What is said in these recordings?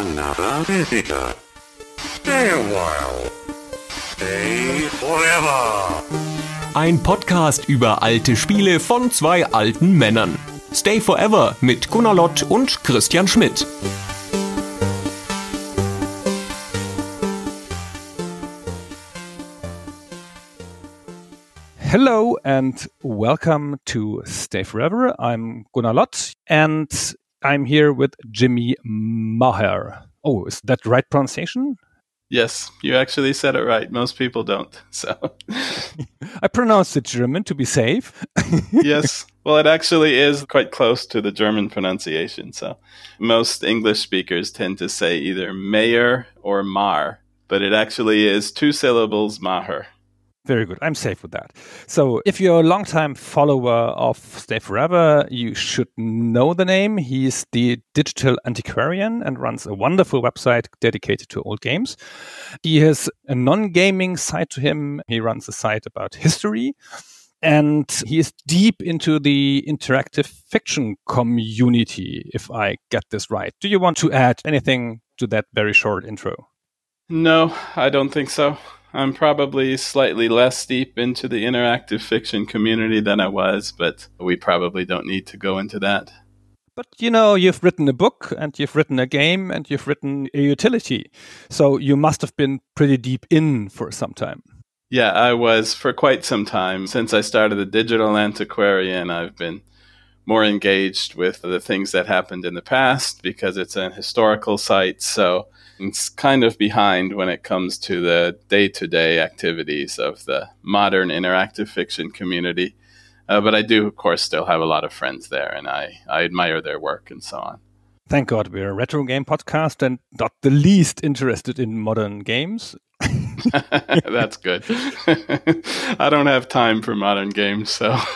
another visitor. Stay a while. Stay forever. Ein Podcast über alte Spiele von zwei alten Männern. Stay Forever mit Gunnar Lott und Christian Schmidt. Hello and welcome to Stay Forever. I'm Gunnar Lott, and I'm here with Jimmy Maher. Oh, is that right pronunciation? Yes, you actually said it right. Most people don't. So I pronounced it German to be safe. yes. Well, it actually is quite close to the German pronunciation. So most English speakers tend to say either Mayer or Mar, but it actually is two syllables Maher. Very good. I'm safe with that. So, if you're a long-time follower of Stay Forever, you should know the name. He's the digital antiquarian and runs a wonderful website dedicated to old games. He has a non-gaming side to him. He runs a site about history and he is deep into the interactive fiction community, if I get this right. Do you want to add anything to that very short intro? No, I don't think so. I'm probably slightly less deep into the interactive fiction community than I was, but we probably don't need to go into that. But you know, you've written a book and you've written a game and you've written a utility. So you must have been pretty deep in for some time. Yeah, I was for quite some time. Since I started the Digital Antiquarian, I've been more engaged with the things that happened in the past because it's an historical site. So it's kind of behind when it comes to the day to day activities of the modern interactive fiction community. Uh, but I do, of course, still have a lot of friends there, and I, I admire their work and so on. Thank God we're a retro game podcast and not the least interested in modern games. That's good. I don't have time for modern games, so.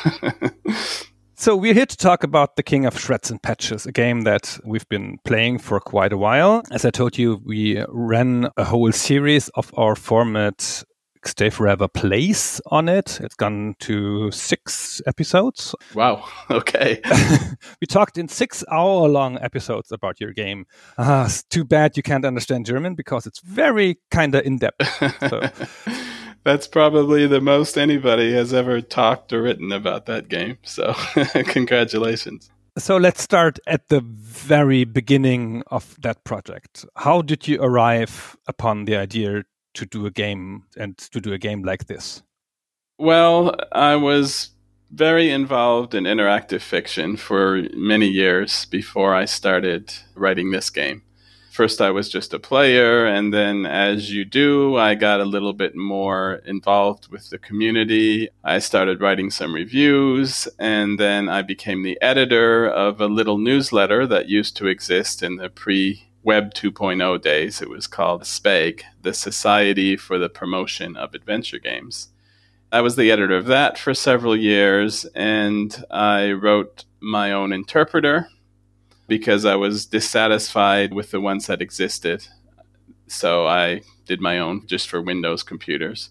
So we're here to talk about The King of Shreds and Patches, a game that we've been playing for quite a while. As I told you, we ran a whole series of our format Stay Forever plays on it. It's gone to six episodes. Wow. Okay. we talked in six hour long episodes about your game. Ah, it's too bad you can't understand German because it's very kind of in depth. so, that's probably the most anybody has ever talked or written about that game. So, congratulations. So, let's start at the very beginning of that project. How did you arrive upon the idea to do a game and to do a game like this? Well, I was very involved in interactive fiction for many years before I started writing this game first I was just a player, and then as you do, I got a little bit more involved with the community. I started writing some reviews, and then I became the editor of a little newsletter that used to exist in the pre Web 2.0 days. It was called Spake, the Society for the Promotion of Adventure Games. I was the editor of that for several years, and I wrote my own interpreter because I was dissatisfied with the ones that existed. So I did my own just for Windows computers.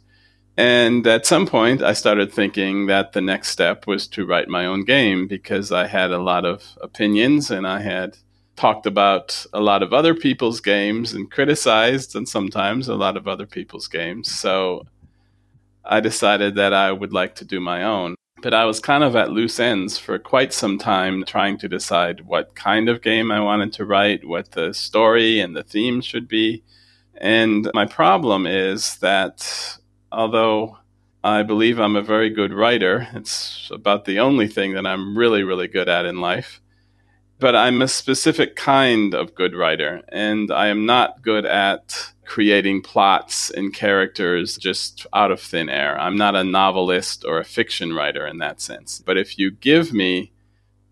And at some point, I started thinking that the next step was to write my own game because I had a lot of opinions and I had talked about a lot of other people's games and criticized and sometimes a lot of other people's games. So I decided that I would like to do my own but I was kind of at loose ends for quite some time trying to decide what kind of game I wanted to write, what the story and the theme should be. And my problem is that although I believe I'm a very good writer, it's about the only thing that I'm really, really good at in life. But I'm a specific kind of good writer, and I am not good at creating plots and characters just out of thin air. I'm not a novelist or a fiction writer in that sense. But if you give me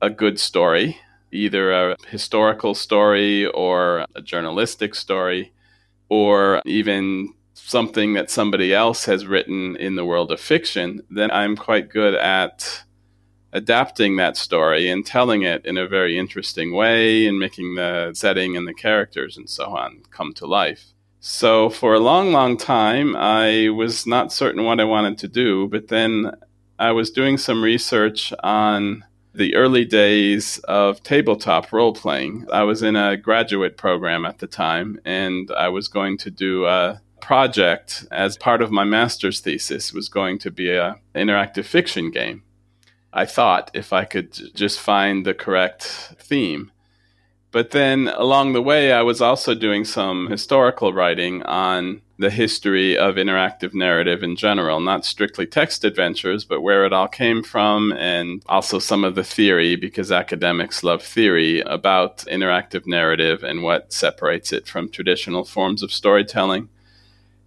a good story, either a historical story or a journalistic story, or even something that somebody else has written in the world of fiction, then I'm quite good at adapting that story and telling it in a very interesting way and making the setting and the characters and so on come to life. So for a long, long time, I was not certain what I wanted to do, but then I was doing some research on the early days of tabletop role playing. I was in a graduate program at the time, and I was going to do a project as part of my master's thesis was going to be a interactive fiction game. I thought if I could just find the correct theme. But then along the way, I was also doing some historical writing on the history of interactive narrative in general, not strictly text adventures, but where it all came from, and also some of the theory, because academics love theory about interactive narrative and what separates it from traditional forms of storytelling.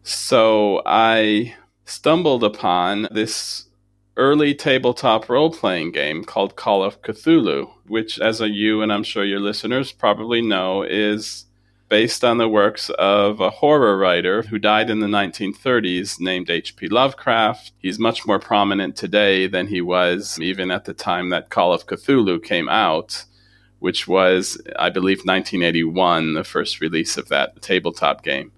So I stumbled upon this early tabletop role playing game called Call of Cthulhu, which, as a you and I'm sure your listeners probably know, is based on the works of a horror writer who died in the 1930s named H.P. Lovecraft. He's much more prominent today than he was even at the time that Call of Cthulhu came out. Which was, I believe, 1981, the first release of that tabletop game.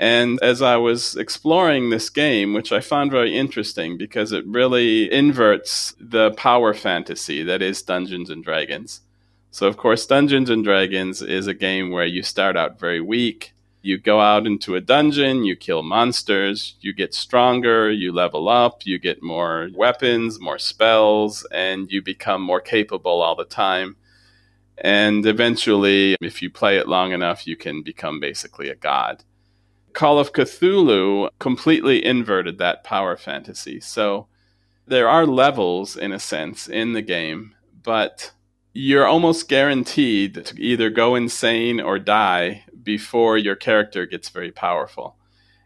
And as I was exploring this game, which I found very interesting because it really inverts the power fantasy that is Dungeons and Dragons. So, of course, Dungeons and Dragons is a game where you start out very weak. You go out into a dungeon, you kill monsters, you get stronger, you level up, you get more weapons, more spells, and you become more capable all the time. And eventually, if you play it long enough, you can become basically a god. Call of Cthulhu completely inverted that power fantasy. So there are levels, in a sense, in the game, but you're almost guaranteed to either go insane or die before your character gets very powerful.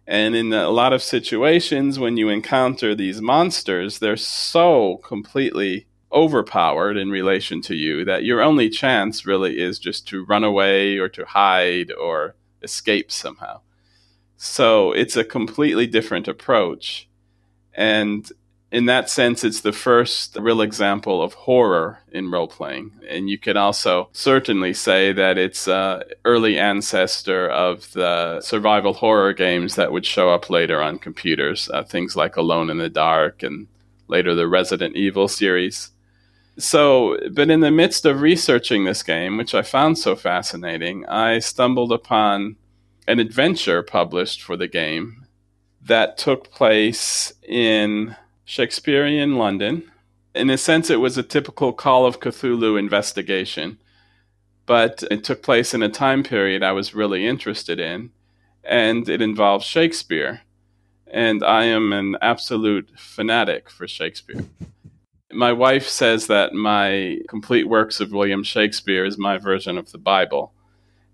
And in a lot of situations, when you encounter these monsters, they're so completely overpowered in relation to you that your only chance really is just to run away or to hide or escape somehow. So it's a completely different approach. And in that sense, it's the first real example of horror in role playing. And you could also certainly say that it's an uh, early ancestor of the survival horror games that would show up later on computers, uh, things like Alone in the Dark and later the Resident Evil series. So, but in the midst of researching this game, which I found so fascinating, I stumbled upon an adventure published for the game that took place in Shakespearean London. In a sense, it was a typical Call of Cthulhu investigation, but it took place in a time period I was really interested in, and it involved Shakespeare. And I am an absolute fanatic for Shakespeare. My wife says that my complete works of William Shakespeare is my version of the Bible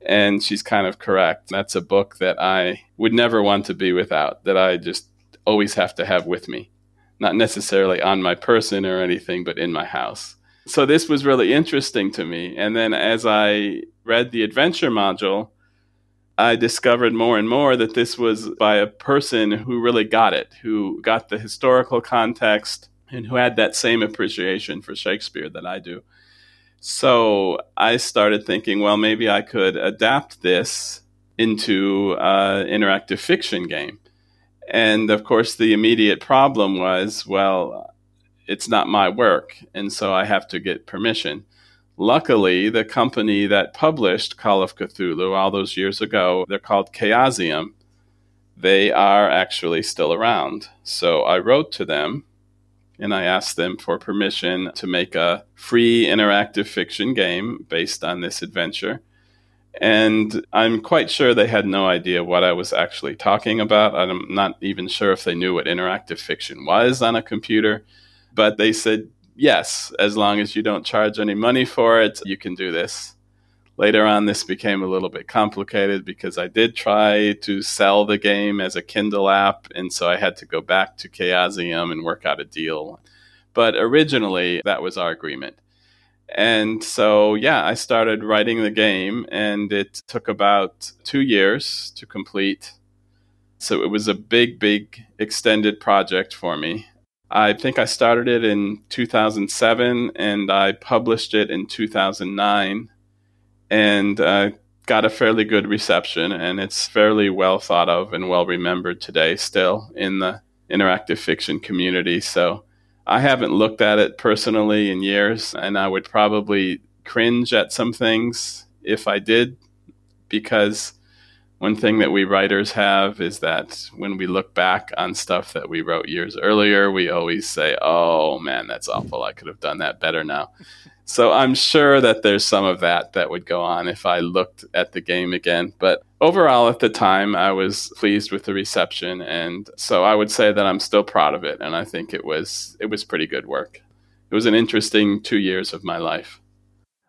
and she's kind of correct. That's a book that I would never want to be without, that I just always have to have with me. Not necessarily on my person or anything, but in my house. So this was really interesting to me. And then as I read the adventure module, I discovered more and more that this was by a person who really got it, who got the historical context and who had that same appreciation for Shakespeare that I do. So I started thinking, well, maybe I could adapt this into an interactive fiction game. And of course, the immediate problem was, well, it's not my work, and so I have to get permission. Luckily, the company that published Call of Cthulhu all those years ago, they're called Chaosium. They are actually still around. So I wrote to them and I asked them for permission to make a free interactive fiction game based on this adventure. And I'm quite sure they had no idea what I was actually talking about. I'm not even sure if they knew what interactive fiction was on a computer, but they said, yes, as long as you don't charge any money for it, you can do this. Later on, this became a little bit complicated because I did try to sell the game as a Kindle app, and so I had to go back to Chaosium and work out a deal. But originally, that was our agreement. And so, yeah, I started writing the game, and it took about two years to complete. So it was a big, big extended project for me. I think I started it in 2007 and I published it in 2009 and uh, got a fairly good reception. And it's fairly well thought of and well remembered today, still in the interactive fiction community. So I haven't looked at it personally in years, and I would probably cringe at some things if I did, because one thing that we writers have is that when we look back on stuff that we wrote years earlier, we always say, "Oh man, that's awful. I could have done that better now." So I'm sure that there's some of that that would go on if I looked at the game again. But overall, at the time, I was pleased with the reception, and so I would say that I'm still proud of it, and I think it was it was pretty good work. It was an interesting two years of my life.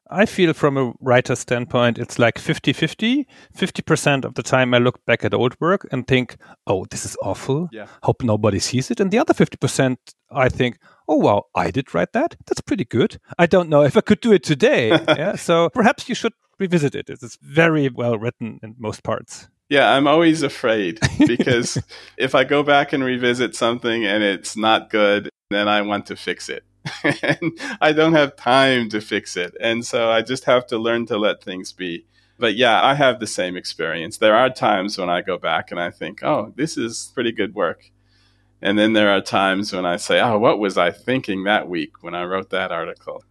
I feel from a writer's standpoint, it's like 50 50. 50% of the time I look back at old work and think, oh, this is awful. Yeah. Hope nobody sees it. And the other 50%, I think, oh wow, I did write that. That's pretty good. I don't know if I could do it today. yeah, so perhaps you should revisit it. It's very well written in most parts. Yeah, I'm always afraid because if I go back and revisit something and it's not good, then I want to fix it. and I don't have time to fix it. And so I just have to learn to let things be. But yeah, I have the same experience. There are times when I go back and I think, oh, this is pretty good work. And then there are times when I say, oh, what was I thinking that week when I wrote that article?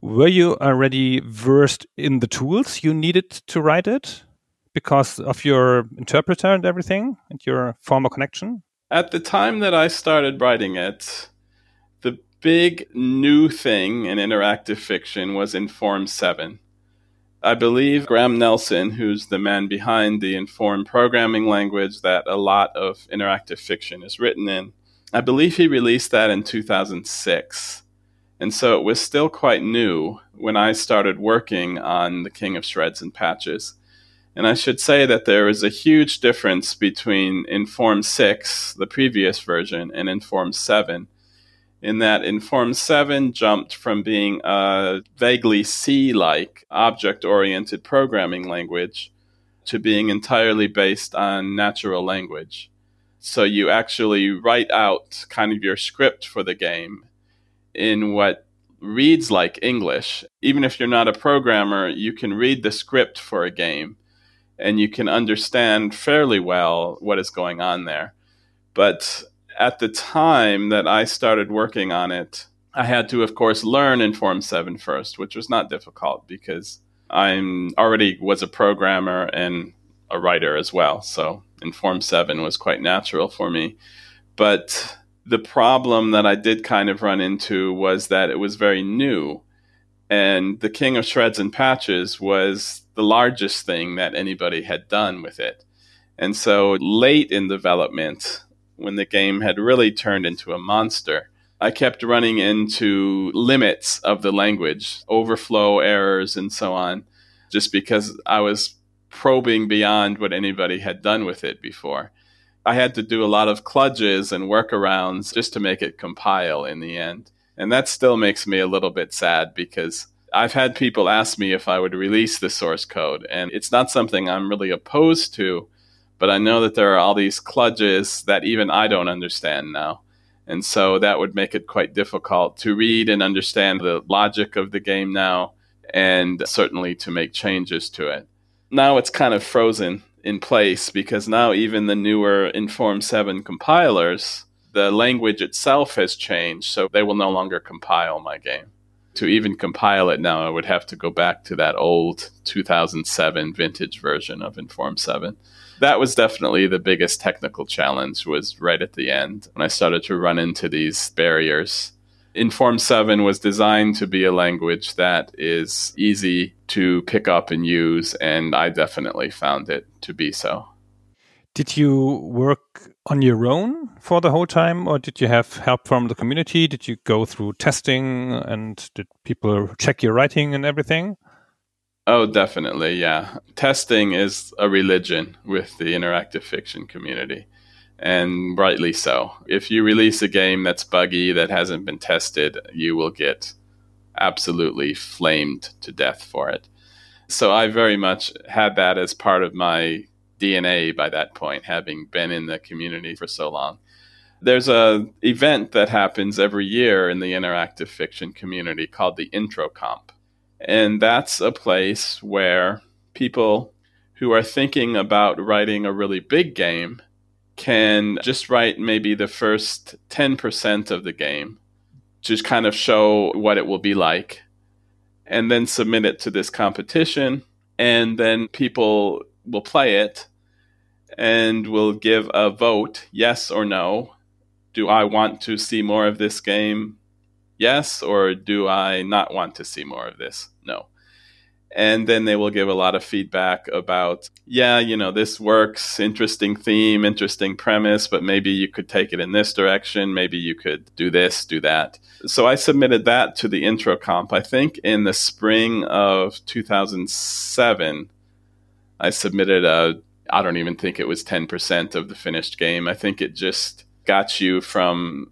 Were you already versed in the tools you needed to write it because of your interpreter and everything and your former connection? At the time that I started writing it, the big new thing in interactive fiction was Inform 7. I believe Graham Nelson, who's the man behind the informed programming language that a lot of interactive fiction is written in, I believe he released that in 2006. And so it was still quite new when I started working on The King of Shreds and Patches. And I should say that there is a huge difference between Inform 6, the previous version, and Inform 7 in that Inform 7 jumped from being a vaguely C like object oriented programming language to being entirely based on natural language. So you actually write out kind of your script for the game in what reads like English. Even if you're not a programmer, you can read the script for a game and you can understand fairly well what is going on there. But at the time that I started working on it, I had to, of course, learn Inform 7 first, which was not difficult because I'm already was a programmer and a writer as well. So Inform 7 was quite natural for me. But the problem that I did kind of run into was that it was very new. And the King of Shreds and Patches was the largest thing that anybody had done with it. And so late in development, when the game had really turned into a monster. I kept running into limits of the language, overflow errors, and so on, just because I was probing beyond what anybody had done with it before. I had to do a lot of kludges and workarounds just to make it compile in the end. And that still makes me a little bit sad because I've had people ask me if I would release the source code, and it's not something I'm really opposed to but I know that there are all these kludges that even I don't understand now. And so that would make it quite difficult to read and understand the logic of the game now, and certainly to make changes to it. Now it's kind of frozen in place because now even the newer Inform 7 compilers, the language itself has changed, so they will no longer compile my game. To even compile it now, I would have to go back to that old 2007 vintage version of Inform 7 that was definitely the biggest technical challenge was right at the end when I started to run into these barriers. Inform 7 was designed to be a language that is easy to pick up and use, and I definitely found it to be so. Did you work on your own for the whole time, or did you have help from the community? Did you go through testing and did people check your writing and everything? Oh, definitely. Yeah. Testing is a religion with the interactive fiction community, and rightly so. If you release a game that's buggy, that hasn't been tested, you will get absolutely flamed to death for it. So I very much had that as part of my DNA by that point, having been in the community for so long. There's a event that happens every year in the interactive fiction community called the Intro Comp and that's a place where people who are thinking about writing a really big game can just write maybe the first 10% of the game, just kind of show what it will be like, and then submit it to this competition. And then people will play it and will give a vote yes or no. Do I want to see more of this game? yes, or do I not want to see more of this? No. And then they will give a lot of feedback about, yeah, you know, this works, interesting theme, interesting premise, but maybe you could take it in this direction. Maybe you could do this, do that. So I submitted that to the intro comp, I think in the spring of 2007. I submitted a, I don't even think it was 10% of the finished game. I think it just got you from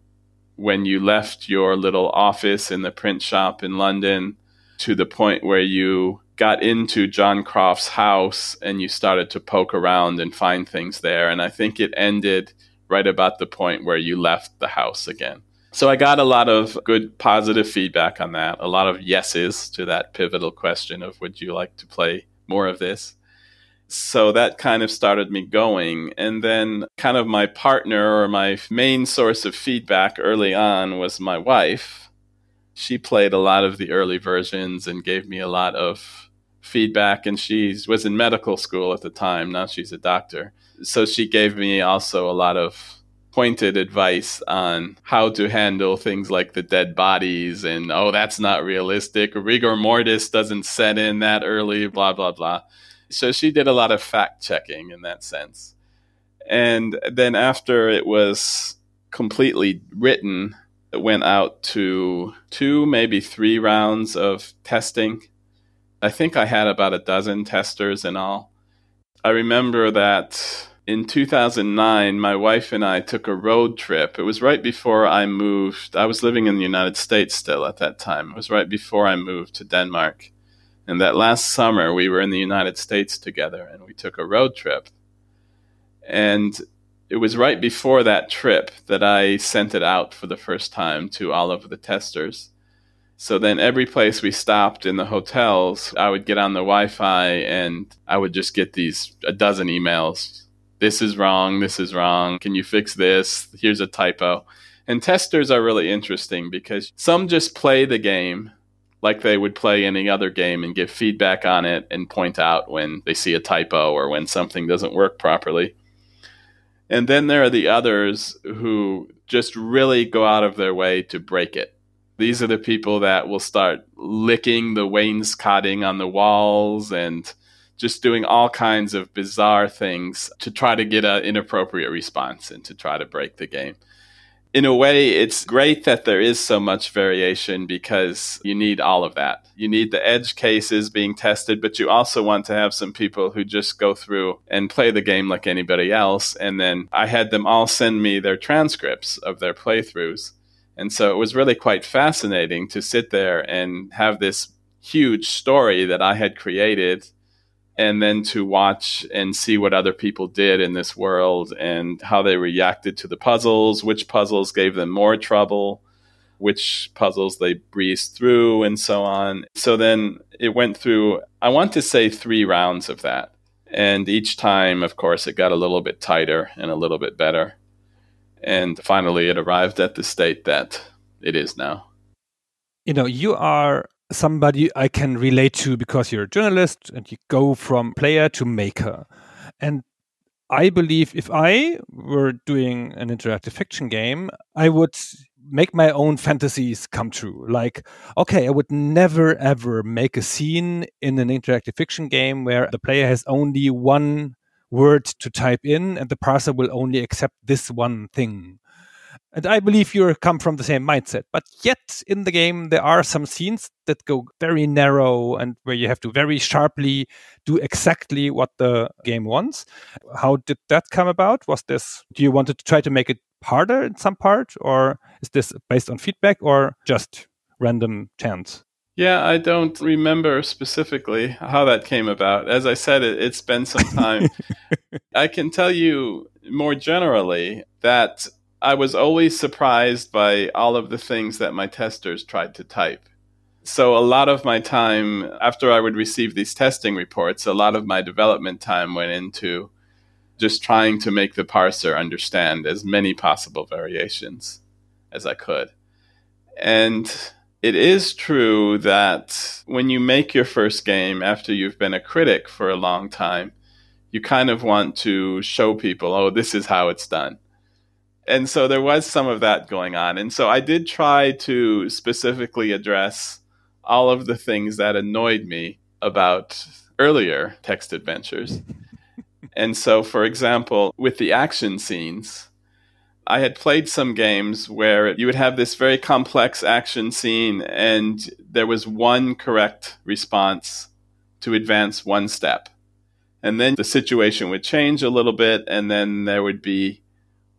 when you left your little office in the print shop in London to the point where you got into John Croft's house and you started to poke around and find things there. And I think it ended right about the point where you left the house again. So I got a lot of good positive feedback on that, a lot of yeses to that pivotal question of would you like to play more of this? So that kind of started me going. And then, kind of, my partner or my main source of feedback early on was my wife. She played a lot of the early versions and gave me a lot of feedback. And she was in medical school at the time. Now she's a doctor. So she gave me also a lot of pointed advice on how to handle things like the dead bodies and, oh, that's not realistic. Rigor mortis doesn't set in that early, blah, blah, blah so she did a lot of fact checking in that sense. And then after it was completely written, it went out to two, maybe three rounds of testing. I think I had about a dozen testers in all. I remember that in 2009, my wife and I took a road trip. It was right before I moved. I was living in the United States still at that time. It was right before I moved to Denmark. And that last summer, we were in the United States together and we took a road trip. And it was right before that trip that I sent it out for the first time to all of the testers. So then every place we stopped in the hotels, I would get on the Wi Fi and I would just get these a dozen emails. This is wrong. This is wrong. Can you fix this? Here's a typo. And testers are really interesting because some just play the game like they would play any other game and give feedback on it and point out when they see a typo or when something doesn't work properly. And then there are the others who just really go out of their way to break it. These are the people that will start licking the wainscoting on the walls and just doing all kinds of bizarre things to try to get an inappropriate response and to try to break the game in a way, it's great that there is so much variation because you need all of that. You need the edge cases being tested, but you also want to have some people who just go through and play the game like anybody else. And then I had them all send me their transcripts of their playthroughs. And so it was really quite fascinating to sit there and have this huge story that I had created and then to watch and see what other people did in this world and how they reacted to the puzzles, which puzzles gave them more trouble, which puzzles they breezed through, and so on. So then it went through, I want to say, three rounds of that. And each time, of course, it got a little bit tighter and a little bit better. And finally, it arrived at the state that it is now. You know, you are somebody I can relate to because you're a journalist and you go from player to maker. And I believe if I were doing an interactive fiction game, I would make my own fantasies come true. Like, okay, I would never ever make a scene in an interactive fiction game where the player has only one word to type in and the parser will only accept this one thing. And I believe you come from the same mindset. But yet in the game, there are some scenes that go very narrow and where you have to very sharply do exactly what the game wants. How did that come about? Was this, do you want to try to make it harder in some part? Or is this based on feedback or just random chance? Yeah, I don't remember specifically how that came about. As I said, it, has been some time. I can tell you more generally that I was always surprised by all of the things that my testers tried to type. So, a lot of my time after I would receive these testing reports, a lot of my development time went into just trying to make the parser understand as many possible variations as I could. And it is true that when you make your first game after you've been a critic for a long time, you kind of want to show people, oh, this is how it's done and so there was some of that going on. And so I did try to specifically address all of the things that annoyed me about earlier text adventures. and so, for example, with the action scenes, I had played some games where you would have this very complex action scene, and there was one correct response to advance one step. And then the situation would change a little bit, and then there would be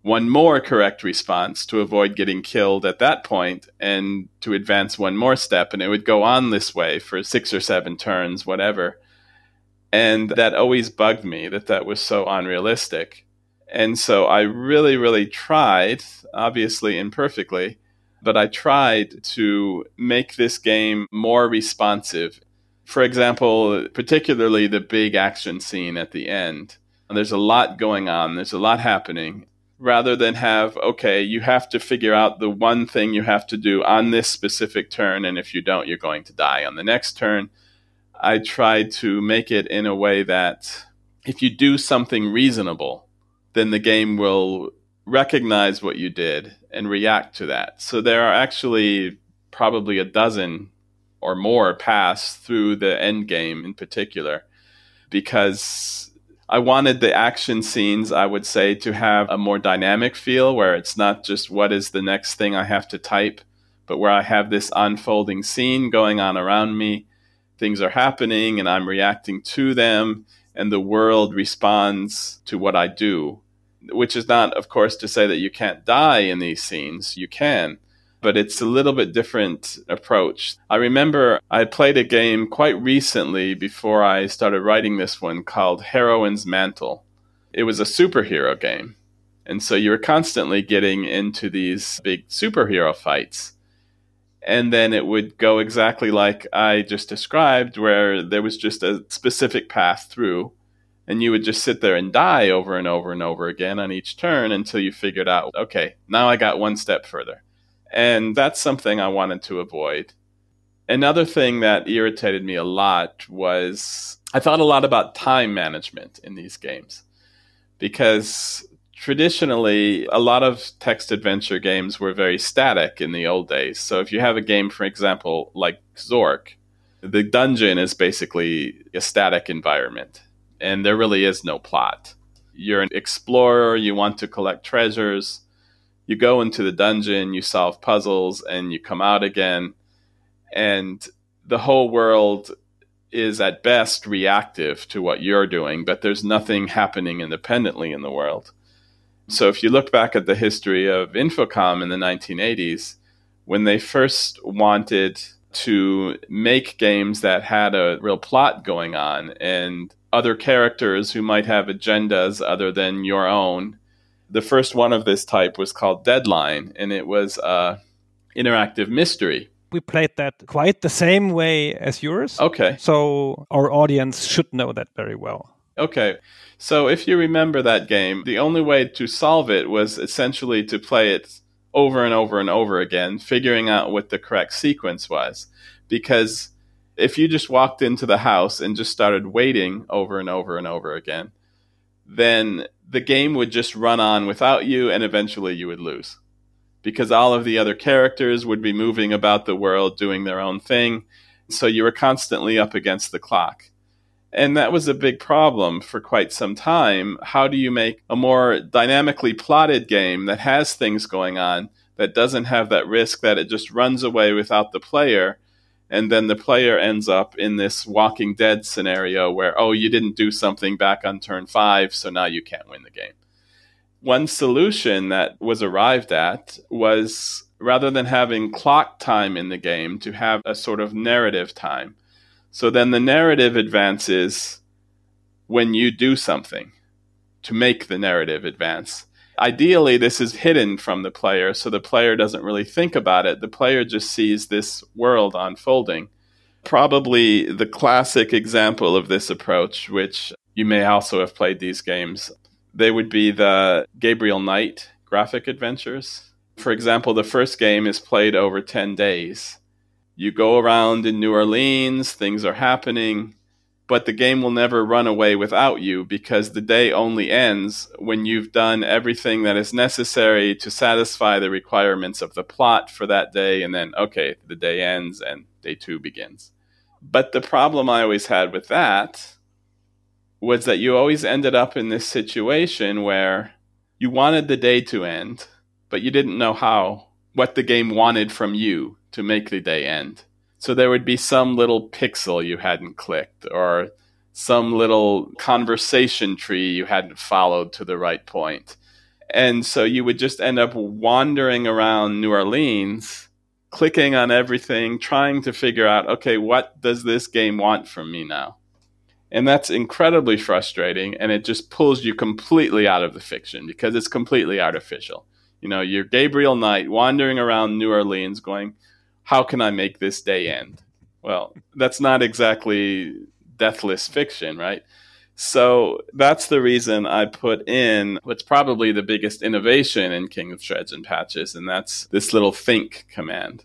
one more correct response to avoid getting killed at that point and to advance one more step. And it would go on this way for six or seven turns, whatever. And that always bugged me that that was so unrealistic. And so I really, really tried, obviously imperfectly, but I tried to make this game more responsive. For example, particularly the big action scene at the end. There's a lot going on, there's a lot happening rather than have, okay, you have to figure out the one thing you have to do on this specific turn, and if you don't, you're going to die on the next turn. I tried to make it in a way that if you do something reasonable, then the game will recognize what you did and react to that. So there are actually probably a dozen or more paths through the end game in particular because I wanted the action scenes, I would say, to have a more dynamic feel where it's not just what is the next thing I have to type, but where I have this unfolding scene going on around me. Things are happening and I'm reacting to them, and the world responds to what I do. Which is not, of course, to say that you can't die in these scenes. You can but it's a little bit different approach. I remember I played a game quite recently before I started writing this one called Heroine's Mantle. It was a superhero game. And so you were constantly getting into these big superhero fights. And then it would go exactly like I just described, where there was just a specific path through. And you would just sit there and die over and over and over again on each turn until you figured out, okay, now I got one step further and that's something I wanted to avoid. Another thing that irritated me a lot was I thought a lot about time management in these games because traditionally a lot of text adventure games were very static in the old days. So if you have a game, for example, like Zork, the dungeon is basically a static environment and there really is no plot. You're an explorer, you want to collect treasures you go into the dungeon, you solve puzzles, and you come out again. And the whole world is at best reactive to what you're doing, but there's nothing happening independently in the world. So if you look back at the history of Infocom in the 1980s, when they first wanted to make games that had a real plot going on and other characters who might have agendas other than your own the first one of this type was called Deadline, and it was interactive mystery. We played that quite the same way as yours. Okay. So our audience should know that very well. Okay. So if you remember that game, the only way to solve it was essentially to play it over and over and over again, figuring out what the correct sequence was. Because if you just walked into the house and just started waiting over and over and over again, then the game would just run on without you and eventually you would lose because all of the other characters would be moving about the world doing their own thing. So you were constantly up against the clock. And that was a big problem for quite some time. How do you make a more dynamically plotted game that has things going on, that doesn't have that risk that it just runs away without the player? and then the player ends up in this Walking Dead scenario where oh you didn't do something back on turn five, so now you can't win the game. One solution that was arrived at was rather than having clock time in the game, to have a sort of narrative time. So then the narrative advances when you do something to make the narrative advance. Ideally, this is hidden from the player, so the player doesn't really think about it. The player just sees this world unfolding. Probably the classic example of this approach, which you may also have played these games, they would be the Gabriel Knight graphic adventures. For example, the first game is played over 10 days. You go around in New Orleans, things are happening, but the game will never run away without you because the day only ends when you've done everything that is necessary to satisfy the requirements of the plot for that day, and then, okay, the day ends and day two begins. But the problem I always had with that was that you always ended up in this situation where you wanted the day to end, but you didn't know how, what the game wanted from you to make the day end. So there would be some little pixel you hadn't clicked or some little conversation tree you hadn't followed to the right point. And so you would just end up wandering around New Orleans, clicking on everything, trying to figure out, okay, what does this game want from me now? And that's incredibly frustrating. And it just pulls you completely out of the fiction because it's completely artificial. You know, you're Gabriel Knight wandering around New Orleans going, how can I make this day end? Well, that's not exactly deathless fiction, right? So that's the reason I put in what's probably the biggest innovation in King of Shreds and Patches, and that's this little think command.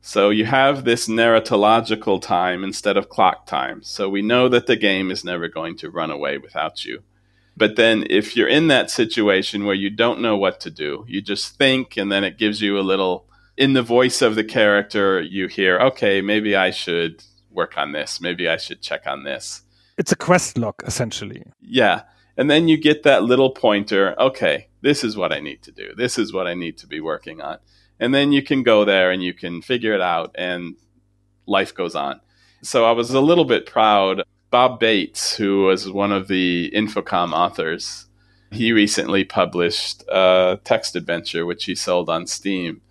So you have this narratological time instead of clock time. So we know that the game is never going to run away without you. But then if you're in that situation where you don't know what to do, you just think and then it gives you a little in the voice of the character, you hear, okay, maybe I should work on this. Maybe I should check on this. It's a quest log, essentially. Yeah. And then you get that little pointer, okay, this is what I need to do. This is what I need to be working on. And then you can go there and you can figure it out, and life goes on. So I was a little bit proud. Bob Bates, who was one of the Infocom authors, he recently published a text adventure which he sold on Steam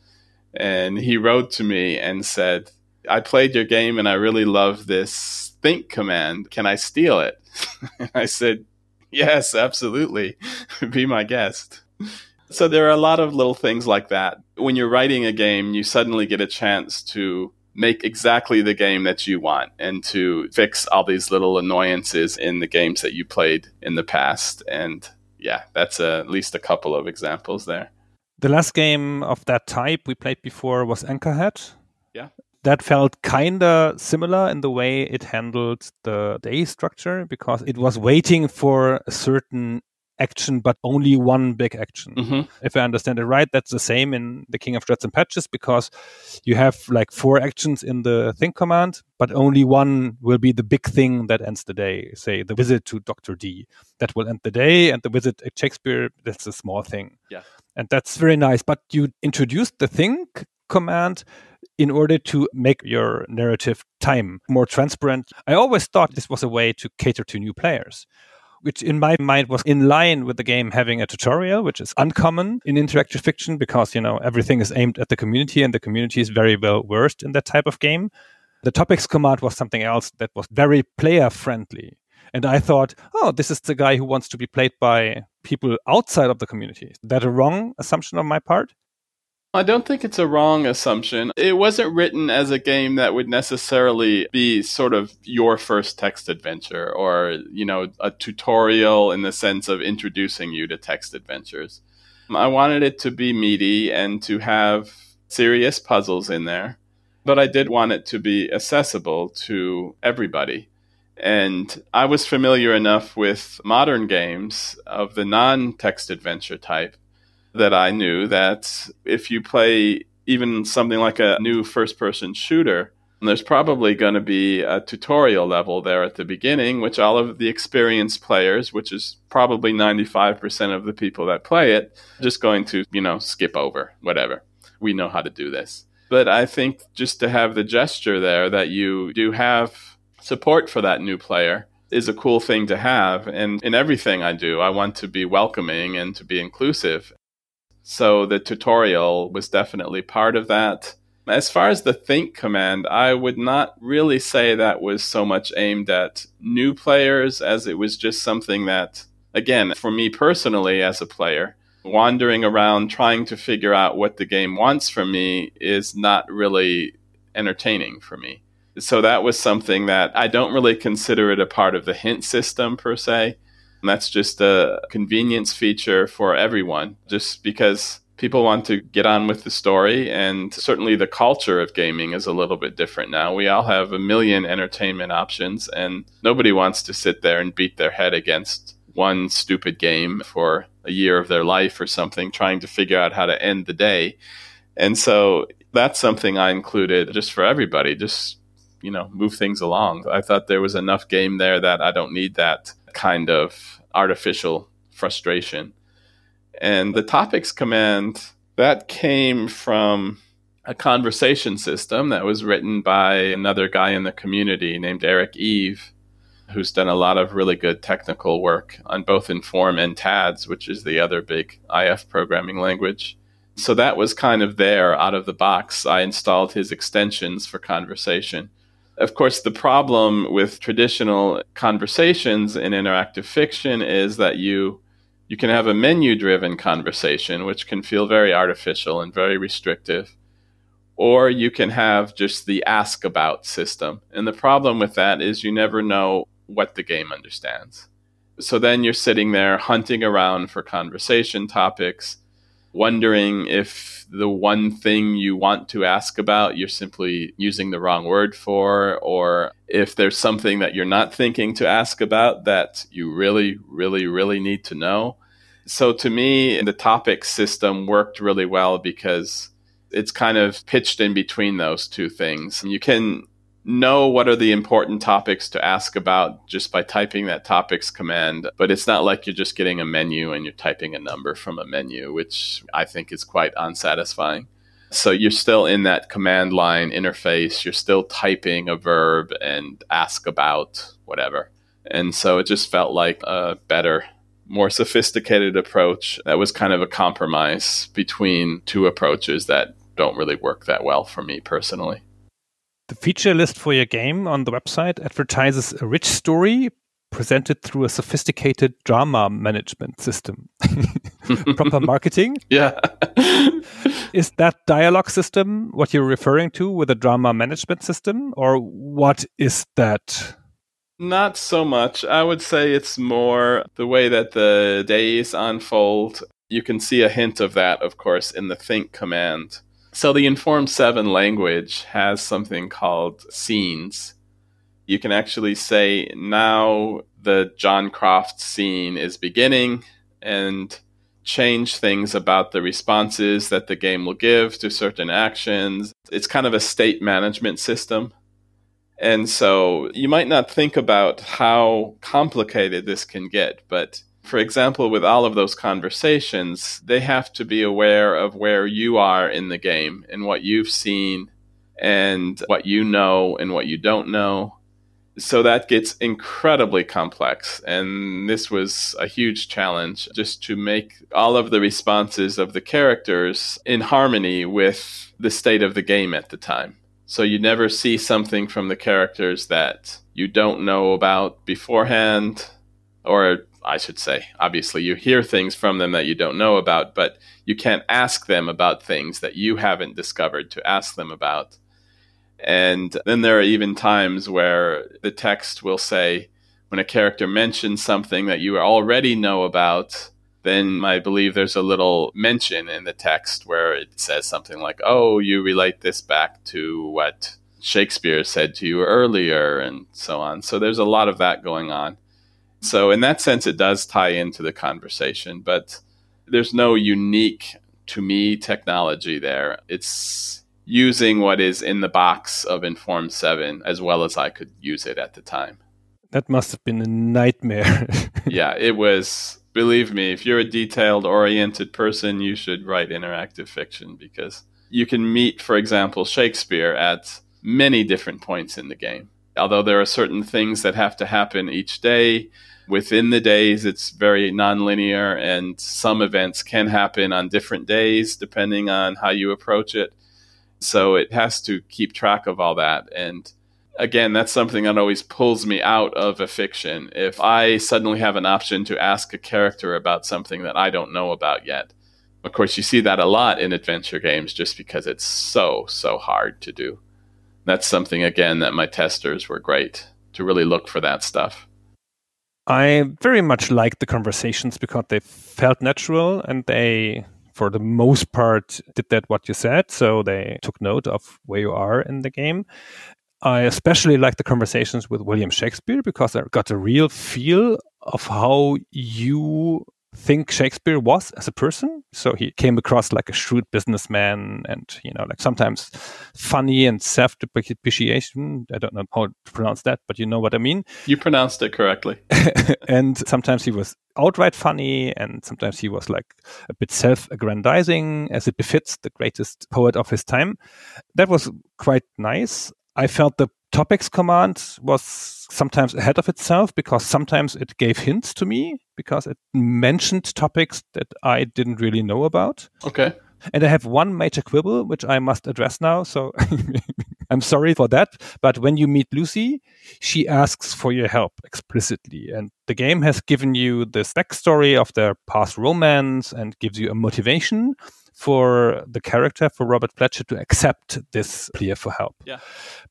and he wrote to me and said, I played your game and I really love this think command. Can I steal it? and I said, Yes, absolutely. Be my guest. So there are a lot of little things like that. When you're writing a game, you suddenly get a chance to make exactly the game that you want and to fix all these little annoyances in the games that you played in the past. And yeah, that's a, at least a couple of examples there. The last game of that type we played before was Anchorhead. Yeah. That felt kinda similar in the way it handled the day structure because it was waiting for a certain action, but only one big action. Mm-hmm. If I understand it right, that's the same in the King of Dreads and Patches because you have like four actions in the think command, but only one will be the big thing that ends the day. Say the visit to Doctor D, that will end the day, and the visit at Shakespeare, that's a small thing. Yeah. And that's very nice. But you introduced the think command in order to make your narrative time more transparent. I always thought this was a way to cater to new players, which in my mind was in line with the game having a tutorial, which is uncommon in interactive fiction because, you know, everything is aimed at the community and the community is very well versed in that type of game. The topics command was something else that was very player friendly. And I thought, oh, this is the guy who wants to be played by people outside of the community. Is that a wrong assumption on my part? I don't think it's a wrong assumption. It wasn't written as a game that would necessarily be sort of your first text adventure or, you know, a tutorial in the sense of introducing you to text adventures. I wanted it to be meaty and to have serious puzzles in there, but I did want it to be accessible to everybody. And I was familiar enough with modern games of the non text adventure type that I knew that if you play even something like a new first person shooter, there's probably going to be a tutorial level there at the beginning, which all of the experienced players, which is probably 95% of the people that play it, just going to, you know, skip over, whatever. We know how to do this. But I think just to have the gesture there that you do have support for that new player is a cool thing to have. And in everything I do, I want to be welcoming and to be inclusive. So the tutorial was definitely part of that. As far as the think command, I would not really say that was so much aimed at new players as it was just something that, again, for me personally as a player, wandering around trying to figure out what the game wants from me is not really entertaining for me so that was something that I don't really consider it a part of the hint system per se. And that's just a convenience feature for everyone, just because people want to get on with the story. And certainly the culture of gaming is a little bit different now. We all have a million entertainment options, and nobody wants to sit there and beat their head against one stupid game for a year of their life or something, trying to figure out how to end the day. And so that's something I included just for everybody, just you know move things along. I thought there was enough game there that I don't need that kind of artificial frustration. And the topics command that came from a conversation system that was written by another guy in the community named Eric Eve, who's done a lot of really good technical work on both Inform and TADS, which is the other big IF programming language. So that was kind of there out of the box. I installed his extensions for conversation. Of course, the problem with traditional conversations in interactive fiction is that you you can have a menu driven conversation, which can feel very artificial and very restrictive, or you can have just the ask about system. And the problem with that is you never know what the game understands. So then you're sitting there hunting around for conversation topics wondering if the one thing you want to ask about you're simply using the wrong word for, or if there's something that you're not thinking to ask about that you really, really, really need to know. So to me, the topic system worked really well because it's kind of pitched in between those two things. You can know what are the important topics to ask about just by typing that topics command, but it's not like you're just getting a menu and you're typing a number from a menu, which I think is quite unsatisfying. So you're still in that command line interface, you're still typing a verb and ask about whatever. And so it just felt like a better more sophisticated approach that was kind of a compromise between two approaches that don't really work that well for me personally. The feature list for your game on the website advertises a rich story presented through a sophisticated drama management system. Proper marketing? Yeah. Is that dialogue system what you're referring to with a drama management system, or what is that? Not so much. I would say it's more the way that the days unfold. You can see a hint of that, of course, in the think command so the Inform 7 language has something called scenes. You can actually say, now the John Croft scene is beginning, and change things about the responses that the game will give to certain actions. It's kind of a state management system. And so you might not think about how complicated this can get, but for example, with all of those conversations, they have to be aware of where you are in the game and what you've seen and what you know and what you don't know. So that gets incredibly complex. And this was a huge challenge just to make all of the responses of the characters in harmony with the state of the game at the time. So you never see something from the characters that you don't know about beforehand or I should say. Obviously, you hear things from them that you don't know about, but you can't ask them about things that you haven't discovered to ask them about. And then there are even times where the text will say, when a character mentions something that you already know about, then I believe there's a little mention in the text where it says something like, oh, you relate this back to what Shakespeare said to you earlier, and so on. So there's a lot of that going on. So, in that sense, it does tie into the conversation, but there's no unique to me technology there. It's using what is in the box of Inform 7 as well as I could use it at the time. That must have been a nightmare. yeah, it was. Believe me, if you're a detailed oriented person, you should write interactive fiction because you can meet, for example, Shakespeare at many different points in the game. Although there are certain things that have to happen each day, within the days it's very nonlinear and some events can happen on different days depending on how you approach it so it has to keep track of all that and again that's something that always pulls me out of a fiction if i suddenly have an option to ask a character about something that i don't know about yet of course you see that a lot in adventure games just because it's so so hard to do that's something again that my testers were great to really look for that stuff I very much liked the conversations because they felt natural and they, for the most part, did that what you said. So they took note of where you are in the game. I especially liked the conversations with William Shakespeare because I got a real feel of how you think Shakespeare was as a person. So he came across like a shrewd businessman and, you know, like sometimes funny and self depreciation. I don't know how to pronounce that, but you know what I mean. You pronounced it correctly. and sometimes he was outright funny and sometimes he was like a bit self aggrandizing as it befits the greatest poet of his time. That was quite nice. I felt the topics command was sometimes ahead of itself because sometimes it gave hints to me because it mentioned topics that I didn't really know about. Okay. And I have one major quibble which I must address now. So I'm sorry for that. But when you meet Lucy, she asks for your help explicitly. And the game has given you this backstory of their past romance and gives you a motivation for the character for Robert Fletcher to accept this plea for help. Yeah.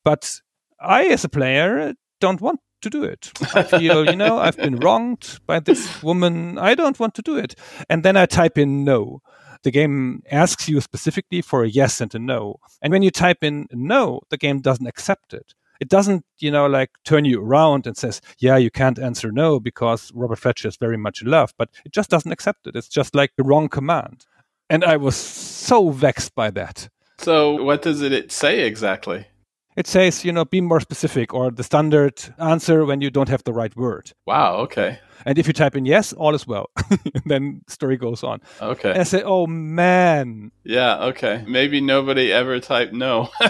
But I, as a player, don't want to do it. I feel, you know, I've been wronged by this woman. I don't want to do it. And then I type in no. The game asks you specifically for a yes and a no. And when you type in no, the game doesn't accept it. It doesn't, you know, like turn you around and says, yeah, you can't answer no because Robert Fletcher is very much in love, but it just doesn't accept it. It's just like the wrong command. And I was so vexed by that. So, what does it say exactly? it says, you know, be more specific or the standard answer when you don't have the right word. Wow, okay. And if you type in yes, all is well. then story goes on. Okay. And I say, oh man. Yeah, okay. Maybe nobody ever typed no.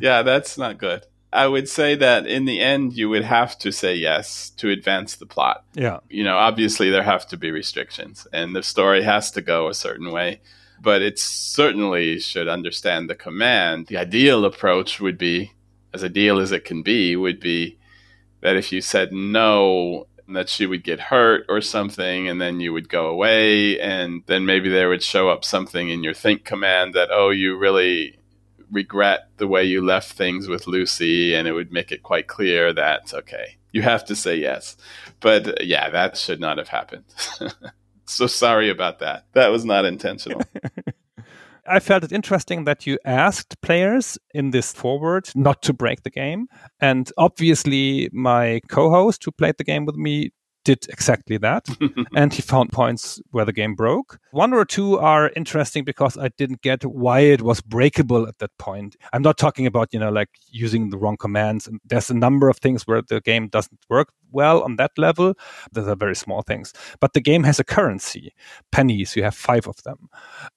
yeah, that's not good. I would say that in the end, you would have to say yes to advance the plot. Yeah. You know, obviously there have to be restrictions and the story has to go a certain way but it certainly should understand the command. The ideal approach would be, as ideal as it can be, would be that if you said no, that she would get hurt or something, and then you would go away, and then maybe there would show up something in your think command that, oh, you really regret the way you left things with Lucy, and it would make it quite clear that, okay, you have to say yes. But yeah, that should not have happened. so sorry about that. That was not intentional. I felt it interesting that you asked players in this forward not to break the game. And obviously, my co host who played the game with me did exactly that. and he found points where the game broke. One or two are interesting because I didn't get why it was breakable at that point. I'm not talking about, you know, like using the wrong commands. there's a number of things where the game doesn't work well on that level. Those are very small things. But the game has a currency, pennies. You have five of them.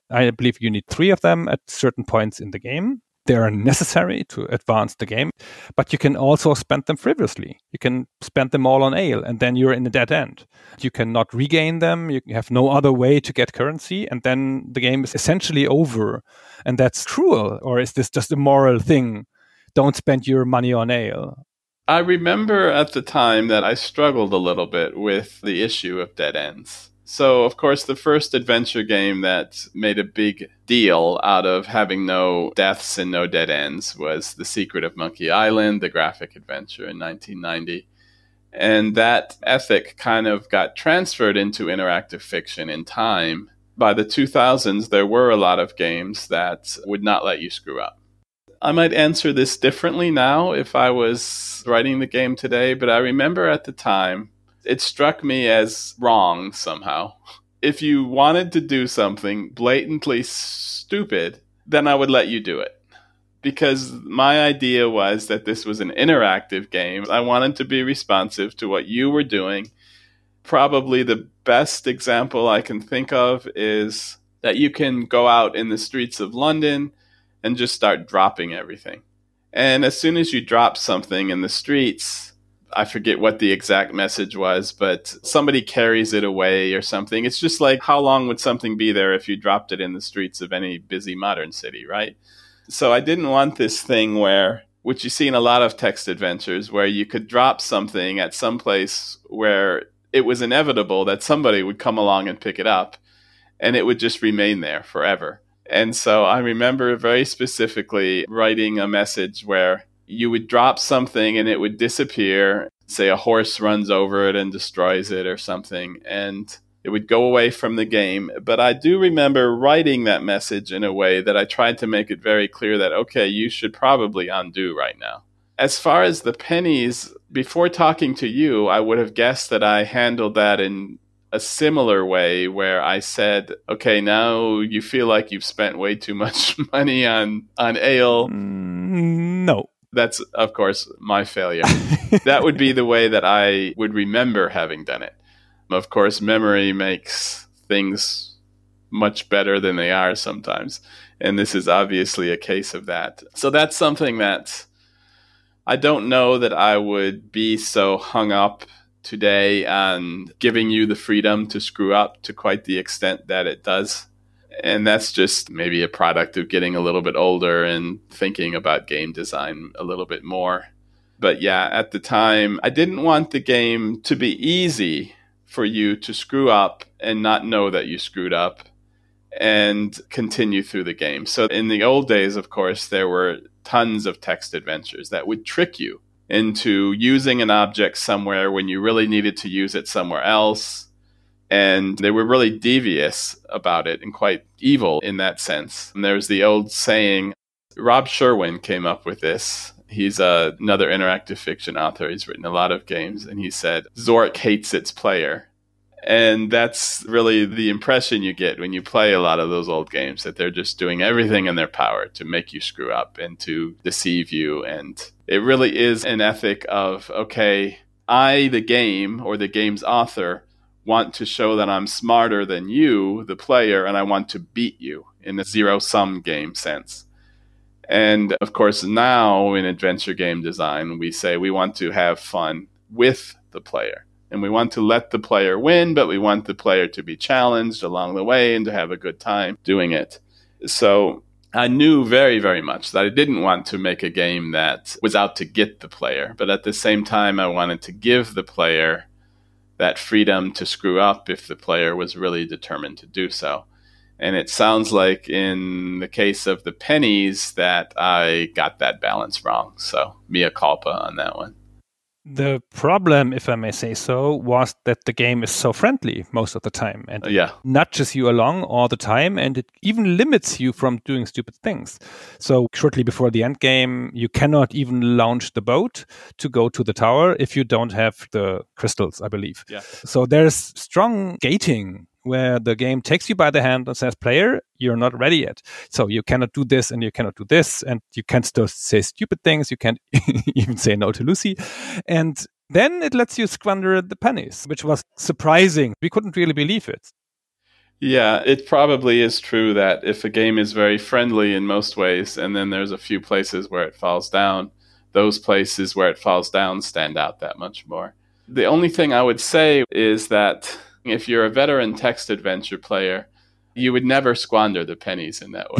I believe you need three of them at certain points in the game. They are necessary to advance the game, but you can also spend them frivolously. You can spend them all on ale, and then you're in a dead end. You cannot regain them. You have no other way to get currency, and then the game is essentially over. And that's cruel, or is this just a moral thing? Don't spend your money on ale. I remember at the time that I struggled a little bit with the issue of dead ends so, of course, the first adventure game that made a big deal out of having no deaths and no dead ends was The Secret of Monkey Island, the graphic adventure in 1990. And that ethic kind of got transferred into interactive fiction in time. By the 2000s, there were a lot of games that would not let you screw up. I might answer this differently now if I was writing the game today, but I remember at the time it struck me as wrong somehow. If you wanted to do something blatantly stupid, then I would let you do it. Because my idea was that this was an interactive game. I wanted to be responsive to what you were doing. Probably the best example I can think of is that you can go out in the streets of London and just start dropping everything. And as soon as you drop something in the streets, I forget what the exact message was, but somebody carries it away or something. It's just like how long would something be there if you dropped it in the streets of any busy modern city, right? So I didn't want this thing where, which you see in a lot of text adventures, where you could drop something at some place where it was inevitable that somebody would come along and pick it up and it would just remain there forever. And so I remember very specifically writing a message where you would drop something and it would disappear. Say a horse runs over it and destroys it or something, and it would go away from the game. But I do remember writing that message in a way that I tried to make it very clear that, okay, you should probably undo right now. As far as the pennies, before talking to you, I would have guessed that I handled that in a similar way where I said, okay, now you feel like you've spent way too much money on, on ale. Mm, no. That's, of course, my failure. that would be the way that I would remember having done it. Of course, memory makes things much better than they are sometimes. And this is obviously a case of that. So that's something that I don't know that I would be so hung up today on giving you the freedom to screw up to quite the extent that it does and that's just maybe a product of getting a little bit older and thinking about game design a little bit more. But yeah, at the time, I didn't want the game to be easy for you to screw up and not know that you screwed up and continue through the game. So in the old days, of course, there were tons of text adventures that would trick you into using an object somewhere when you really needed to use it somewhere else and they were really devious about it and quite evil in that sense. And there's the old saying, Rob Sherwin came up with this. He's uh, another interactive fiction author. He's written a lot of games, and he said, Zork hates its player. And that's really the impression you get when you play a lot of those old games that they're just doing everything in their power to make you screw up and to deceive you. And it really is an ethic of, okay, I, the game or the game's author, want to show that I'm smarter than you, the player, and I want to beat you in a zero sum game sense. And of course, now in adventure game design, we say we want to have fun with the player. And we want to let the player win, but we want the player to be challenged along the way and to have a good time doing it. So I knew very, very much that I didn't want to make a game that was out to get the player, but at the same time, I wanted to give the player that freedom to screw up if the player was really determined to do so. And it sounds like in the case of the pennies that I got that balance wrong. So mea culpa on that one the problem, if I may say so, was that the game is so friendly most of the time and uh, yeah. nudges you along all the time and it even limits you from doing stupid things. So shortly before the end game, you cannot even launch the boat to go to the tower if you don't have the crystals, I believe. Yeah. So there's strong gating where the game takes you by the hand and says, "Player, you're not ready yet. So you cannot do this, and you cannot do this, and you can still say stupid things. You can't even say no to Lucy." And then it lets you squander the pennies, which was surprising. We couldn't really believe it. Yeah, it probably is true that if a game is very friendly in most ways, and then there's a few places where it falls down, those places where it falls down stand out that much more. The only thing I would say is that if you're a veteran text adventure player, you would never squander the pennies in that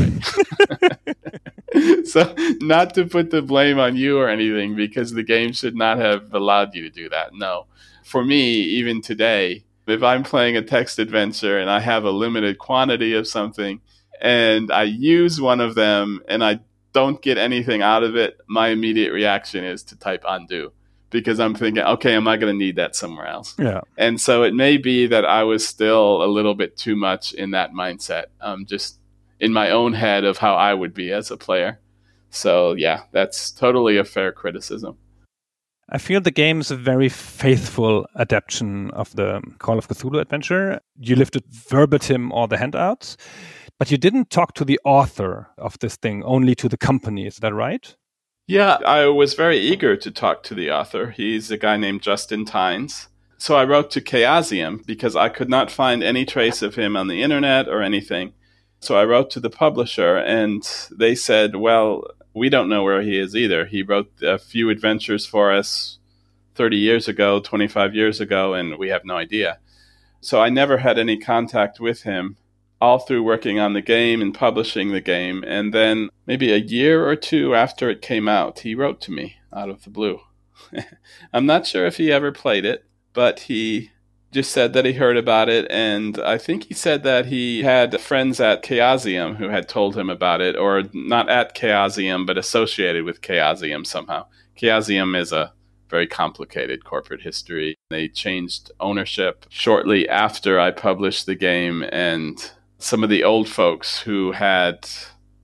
way. so, not to put the blame on you or anything, because the game should not have allowed you to do that. No. For me, even today, if I'm playing a text adventure and I have a limited quantity of something and I use one of them and I don't get anything out of it, my immediate reaction is to type undo because I'm thinking, okay, am I going to need that somewhere else? Yeah. And so it may be that I was still a little bit too much in that mindset, um, just in my own head of how I would be as a player. So yeah, that's totally a fair criticism. I feel the game is a very faithful adaptation of the Call of Cthulhu adventure. You lifted verbatim all the handouts, but you didn't talk to the author of this thing, only to the company. Is that right? Yeah, I was very eager to talk to the author. He's a guy named Justin Tynes. So I wrote to Chaosium because I could not find any trace of him on the internet or anything. So I wrote to the publisher, and they said, Well, we don't know where he is either. He wrote a few adventures for us 30 years ago, 25 years ago, and we have no idea. So I never had any contact with him all through working on the game and publishing the game. And then maybe a year or two after it came out, he wrote to me out of the blue. I'm not sure if he ever played it, but he just said that he heard about it. And I think he said that he had friends at Chaosium who had told him about it, or not at Chaosium, but associated with Chaosium somehow. Chaosium is a very complicated corporate history. They changed ownership shortly after I published the game, and some of the old folks who had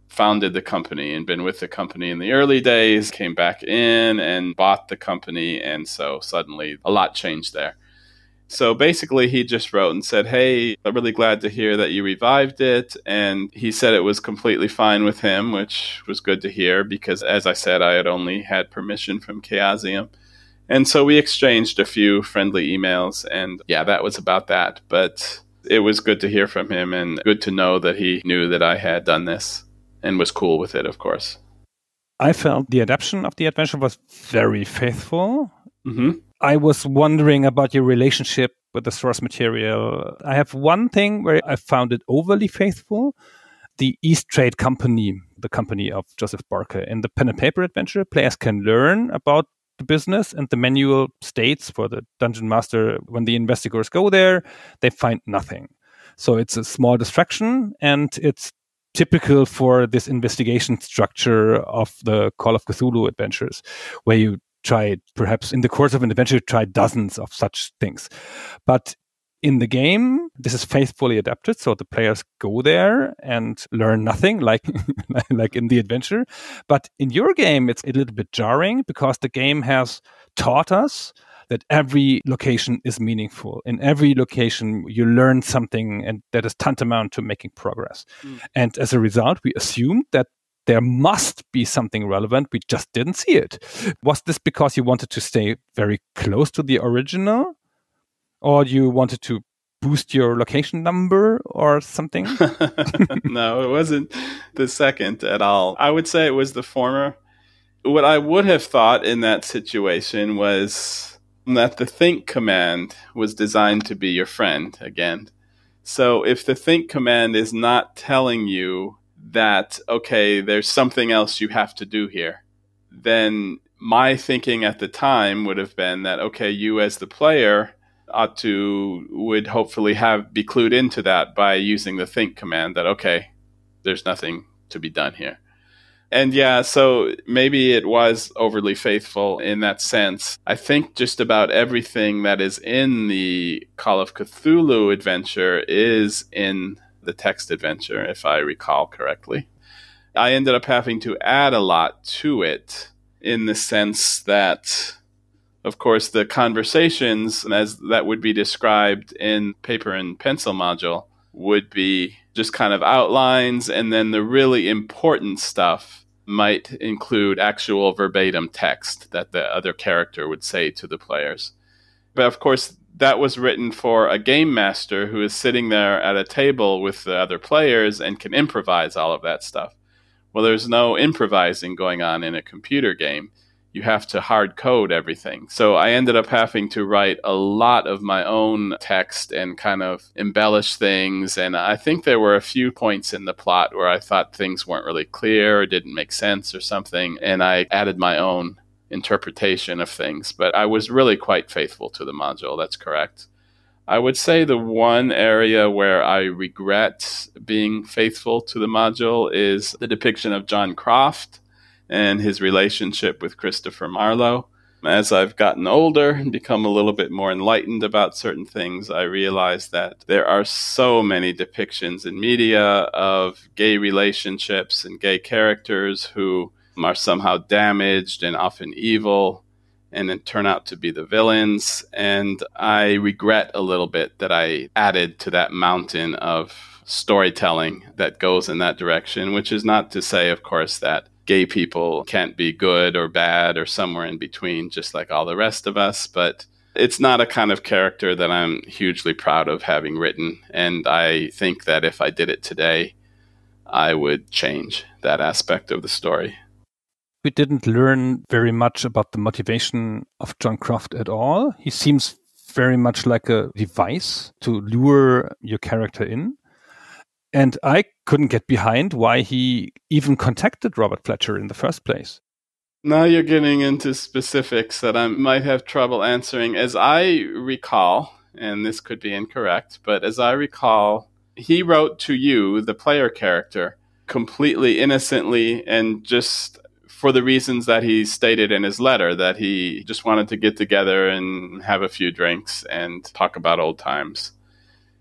founded the company and been with the company in the early days came back in and bought the company. And so suddenly a lot changed there. So basically, he just wrote and said, Hey, I'm really glad to hear that you revived it. And he said it was completely fine with him, which was good to hear because, as I said, I had only had permission from Chaosium. And so we exchanged a few friendly emails. And yeah, that was about that. But it was good to hear from him and good to know that he knew that I had done this and was cool with it, of course. I felt the adaptation of the adventure was very faithful. Mm-hmm. I was wondering about your relationship with the source material. I have one thing where I found it overly faithful. The East Trade Company, the company of Joseph Barker, in the pen and paper adventure, players can learn about the business and the manual states for the dungeon master when the investigators go there they find nothing so it's a small distraction and it's typical for this investigation structure of the call of cthulhu adventures where you try perhaps in the course of an adventure try dozens of such things but in the game. This is faithfully adapted, so the players go there and learn nothing, like like in the adventure. But in your game, it's a little bit jarring because the game has taught us that every location is meaningful. In every location, you learn something, and that is tantamount to making progress. Mm. And as a result, we assumed that there must be something relevant. We just didn't see it. Was this because you wanted to stay very close to the original? or you wanted to boost your location number or something? no, it wasn't the second at all. I would say it was the former. What I would have thought in that situation was that the think command was designed to be your friend again. So if the think command is not telling you that, okay, there's something else you have to do here, then my thinking at the time would have been that, okay, you as the player Ought to would hopefully have be clued into that by using the think command that okay, there's nothing to be done here. And yeah, so maybe it was overly faithful in that sense. I think just about everything that is in the Call of Cthulhu adventure is in the text adventure, if I recall correctly. I ended up having to add a lot to it in the sense that of course, the conversations, as that would be described in paper and pencil module, would be just kind of outlines, and then the really important stuff might include actual verbatim text that the other character would say to the players. But of course, that was written for a game master who is sitting there at a table with the other players and can improvise all of that stuff. Well, there's no improvising going on in a computer game you have to hard code everything. So I ended up having to write a lot of my own text and kind of embellish things. And I think there were a few points in the plot where I thought things weren't really clear or didn't make sense or something. And I added my own interpretation of things. But I was really quite faithful to the module. That's correct. I would say the one area where I regret being faithful to the module is the depiction of John Croft and his relationship with Christopher Marlowe. As I've gotten older and become a little bit more enlightened about certain things, I realize that there are so many depictions in media of gay relationships and gay characters who are somehow damaged and often evil and then turn out to be the villains. And I regret a little bit that I added to that mountain of storytelling that goes in that direction, which is not to say, of course, that gay people can't be good or bad or somewhere in between, just like all the rest of us. But it's not a kind of character that I'm hugely proud of having written. And I think that if I did it today, I would change that aspect of the story. We didn't learn very much about the motivation of John Croft at all. He seems very much like a device to lure your character in. And I couldn't get behind why he even contacted Robert Fletcher in the first place. Now you're getting into specifics that I might have trouble answering. As I recall, and this could be incorrect, but as I recall, he wrote to you, the player character, completely innocently and just for the reasons that he stated in his letter that he just wanted to get together and have a few drinks and talk about old times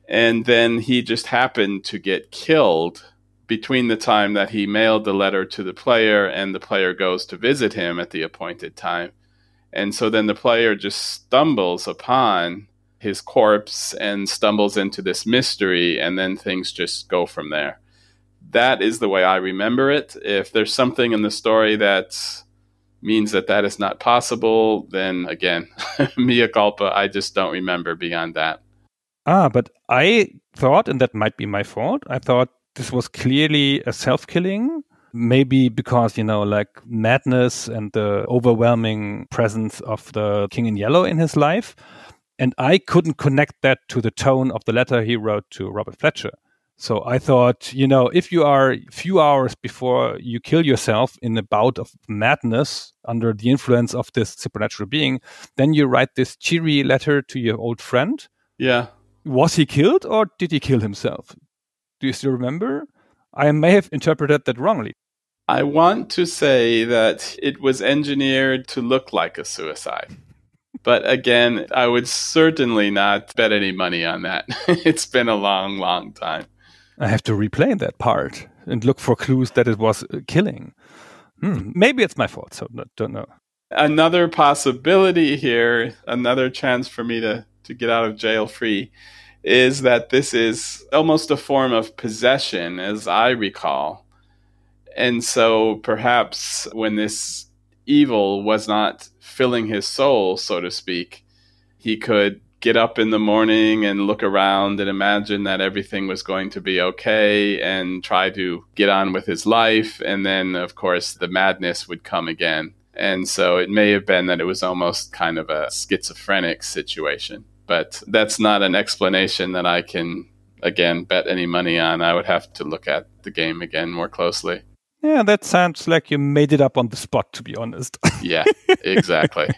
and then he just happened to get killed between the time that he mailed the letter to the player and the player goes to visit him at the appointed time. And so then the player just stumbles upon his corpse and stumbles into this mystery, and then things just go from there. That is the way I remember it. If there's something in the story that means that that is not possible, then again, mea culpa, I just don't remember beyond that ah, but I thought, and that might be my fault, I thought this was clearly a self killing. Maybe because, you know, like madness and the overwhelming presence of the king in yellow in his life. And I couldn't connect that to the tone of the letter he wrote to Robert Fletcher. So I thought, you know, if you are a few hours before you kill yourself in a bout of madness under the influence of this supernatural being, then you write this cheery letter to your old friend. Yeah was he killed or did he kill himself? Do you still remember? I may have interpreted that wrongly. I want to say that it was engineered to look like a suicide. But again, I would certainly not bet any money on that. it's been a long, long time. I have to replay that part and look for clues that it was uh, killing. Hmm, maybe it's my fault, so don't know. Another possibility here, another chance for me to to get out of jail free is that this is almost a form of possession, as I recall. And so perhaps when this evil was not filling his soul, so to speak, he could get up in the morning and look around and imagine that everything was going to be okay and try to get on with his life. And then, of course, the madness would come again. And so it may have been that it was almost kind of a schizophrenic situation. But that's not an explanation that I can, again, bet any money on. I would have to look at the game again more closely. Yeah, that sounds like you made it up on the spot, to be honest. yeah, exactly.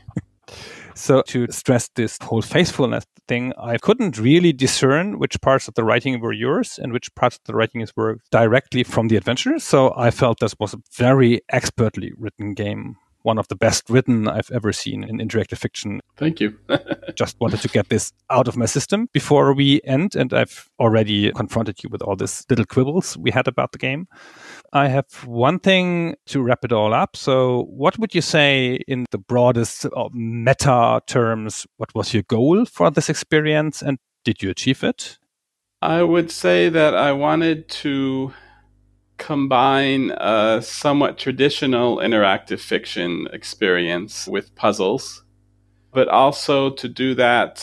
So to stress this whole faithfulness thing, I couldn't really discern which parts of the writing were yours and which parts of the writing were directly from the adventure. So I felt this was a very expertly written game one of the best written I've ever seen in interactive fiction. Thank you. Just wanted to get this out of my system before we end, and I've already confronted you with all these little quibbles we had about the game. I have one thing to wrap it all up. So, what would you say in the broadest meta terms? What was your goal for this experience, and did you achieve it? I would say that I wanted to combine a somewhat traditional interactive fiction experience with puzzles, but also to do that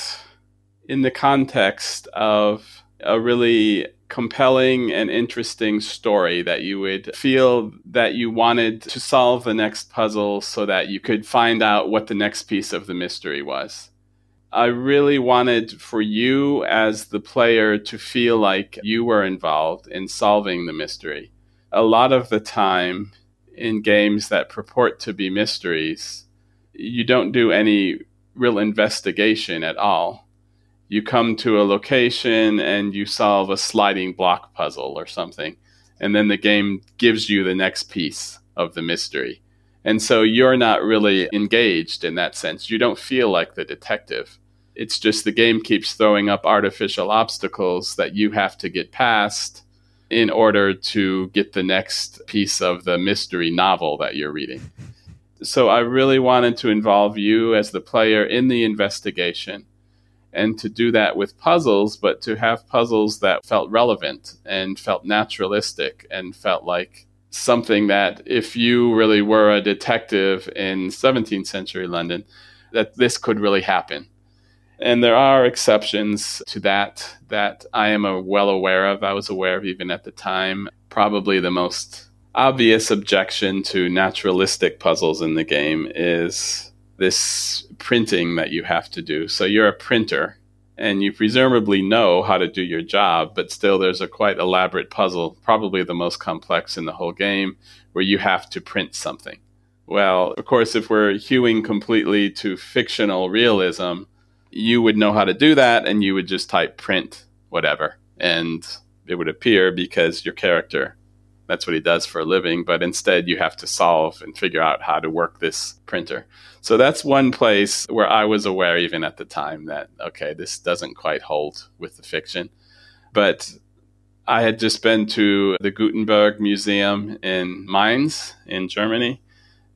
in the context of a really compelling and interesting story that you would feel that you wanted to solve the next puzzle so that you could find out what the next piece of the mystery was. I really wanted for you as the player to feel like you were involved in solving the mystery a lot of the time in games that purport to be mysteries, you don't do any real investigation at all. You come to a location and you solve a sliding block puzzle or something, and then the game gives you the next piece of the mystery. And so you're not really engaged in that sense. You don't feel like the detective. It's just the game keeps throwing up artificial obstacles that you have to get past in order to get the next piece of the mystery novel that you're reading. So I really wanted to involve you as the player in the investigation and to do that with puzzles, but to have puzzles that felt relevant and felt naturalistic and felt like something that if you really were a detective in 17th century London, that this could really happen. And there are exceptions to that that I am well aware of. I was aware of even at the time. Probably the most obvious objection to naturalistic puzzles in the game is this printing that you have to do. So you're a printer and you presumably know how to do your job, but still there's a quite elaborate puzzle, probably the most complex in the whole game, where you have to print something. Well, of course, if we're hewing completely to fictional realism, you would know how to do that and you would just type print whatever and it would appear because your character that's what he does for a living but instead you have to solve and figure out how to work this printer so that's one place where i was aware even at the time that okay this doesn't quite hold with the fiction but i had just been to the gutenberg museum in mainz in germany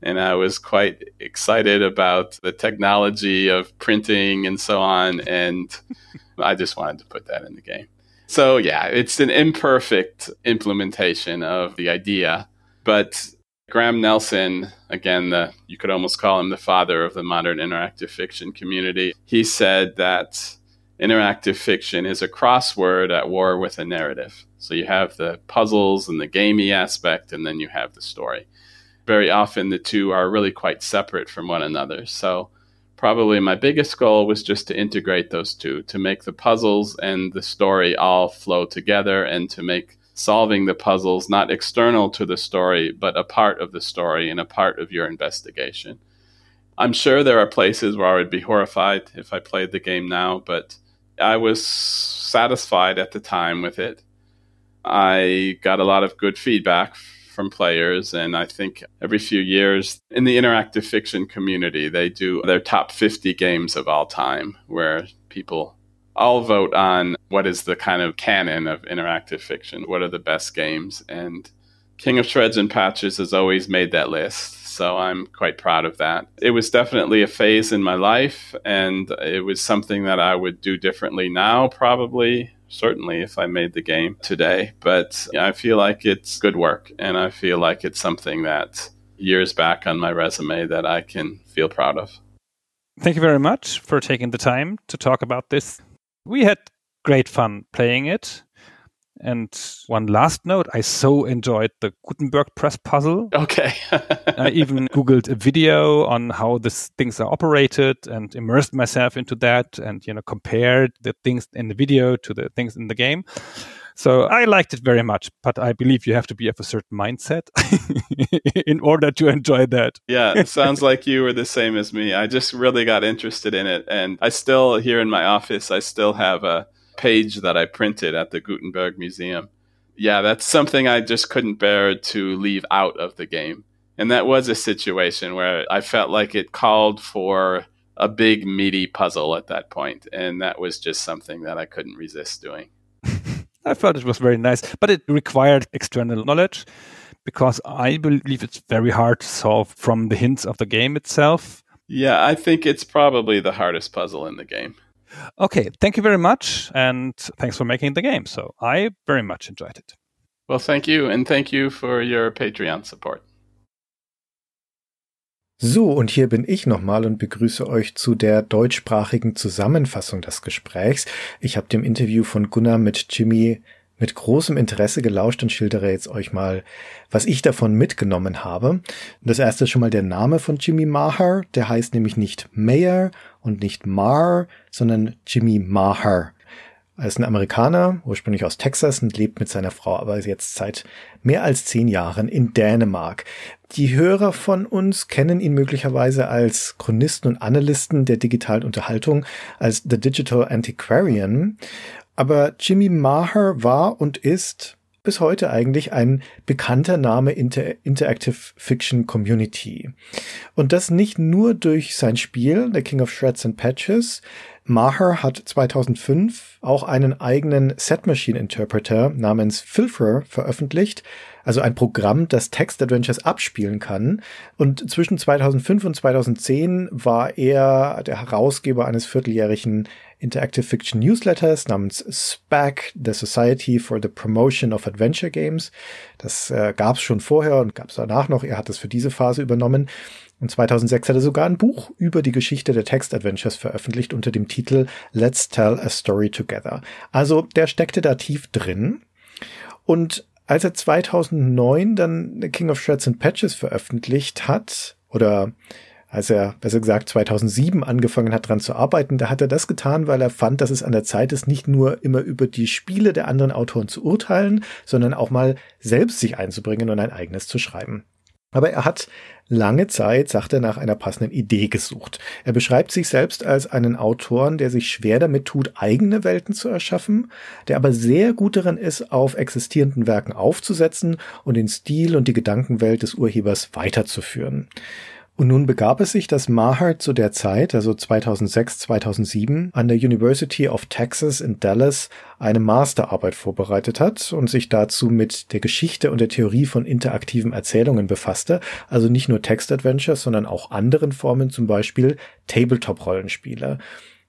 and I was quite excited about the technology of printing and so on. And I just wanted to put that in the game. So, yeah, it's an imperfect implementation of the idea. But Graham Nelson, again, the, you could almost call him the father of the modern interactive fiction community, he said that interactive fiction is a crossword at war with a narrative. So you have the puzzles and the gamey aspect, and then you have the story very often the two are really quite separate from one another. So, probably my biggest goal was just to integrate those two, to make the puzzles and the story all flow together, and to make solving the puzzles not external to the story, but a part of the story and a part of your investigation. I'm sure there are places where I would be horrified if I played the game now, but I was satisfied at the time with it. I got a lot of good feedback from players. And I think every few years in the interactive fiction community, they do their top 50 games of all time, where people all vote on what is the kind of canon of interactive fiction, what are the best games. And King of Shreds and Patches has always made that list. So I'm quite proud of that. It was definitely a phase in my life, and it was something that I would do differently now, probably certainly if I made the game today. But I feel like it's good work, and I feel like it's something that years back on my resume that I can feel proud of. Thank you very much for taking the time to talk about this. We had great fun playing it. And one last note, I so enjoyed the Gutenberg press puzzle. Okay. I even Googled a video on how these things are operated and immersed myself into that and, you know, compared the things in the video to the things in the game. So I liked it very much, but I believe you have to be of a certain mindset in order to enjoy that. yeah, it sounds like you were the same as me. I just really got interested in it. And I still, here in my office, I still have a page that I printed at the Gutenberg Museum. Yeah, that's something I just couldn't bear to leave out of the game. And that was a situation where I felt like it called for a big, meaty puzzle at that point, And that was just something that I couldn't resist doing. I thought it was very nice, but it required external knowledge because I believe it's very hard to solve from the hints of the game itself. Yeah, I think it's probably the hardest puzzle in the game. Okay, thank you very much, and thanks for making the game. So I very much enjoyed it. Well, thank you, and thank you for your Patreon support. So, und hier bin ich nochmal und begrüße euch zu der deutschsprachigen Zusammenfassung des Gesprächs. Ich habe dem Interview von Gunnar mit Jimmy mit großem Interesse gelauscht und schildere jetzt euch mal, was ich davon mitgenommen habe. Das erste ist schon mal der Name von Jimmy Maher. Der heißt nämlich nicht Mayer und nicht Mar, sondern Jimmy Maher. Er ist ein Amerikaner, ursprünglich aus Texas und lebt mit seiner Frau aber jetzt seit mehr als zehn Jahren in Dänemark. Die Hörer von uns kennen ihn möglicherweise als Chronisten und Analysten der digitalen Unterhaltung, als The Digital Antiquarian. Aber Jimmy Maher war und ist bis heute eigentlich ein bekannter Name in der Interactive Fiction Community. Und das nicht nur durch sein Spiel The King of Shreds and Patches. Maher hat 2005 auch einen eigenen Set Machine Interpreter namens Filfer veröffentlicht, also ein Programm, das Text-Adventures abspielen kann. Und zwischen 2005 und 2010 war er der Herausgeber eines vierteljährigen Interactive Fiction Newsletters namens SPAC, The Society for the Promotion of Adventure Games. Das äh, gab es schon vorher und gab es danach noch. Er hat es für diese Phase übernommen. Und 2006 hat er sogar ein Buch über die Geschichte der Text-Adventures veröffentlicht unter dem Titel Let's Tell a Story Together. Also der steckte da tief drin. Und als er 2009 dann King of Shreds and Patches veröffentlicht hat, oder als er, besser gesagt, 2007 angefangen hat, dran zu arbeiten, da hat er das getan, weil er fand, dass es an der Zeit ist, nicht nur immer über die Spiele der anderen Autoren zu urteilen, sondern auch mal selbst sich einzubringen und ein eigenes zu schreiben. Aber er hat lange Zeit, sagt er, nach einer passenden Idee gesucht. Er beschreibt sich selbst als einen Autoren, der sich schwer damit tut, eigene Welten zu erschaffen, der aber sehr gut darin ist, auf existierenden Werken aufzusetzen und den Stil und die Gedankenwelt des Urhebers weiterzuführen. Und nun begab es sich, dass Maher zu der Zeit, also 2006, 2007, an der University of Texas in Dallas eine Masterarbeit vorbereitet hat und sich dazu mit der Geschichte und der Theorie von interaktiven Erzählungen befasste, also nicht nur Textadventures, sondern auch anderen Formen, zum Beispiel Tabletop-Rollenspiele.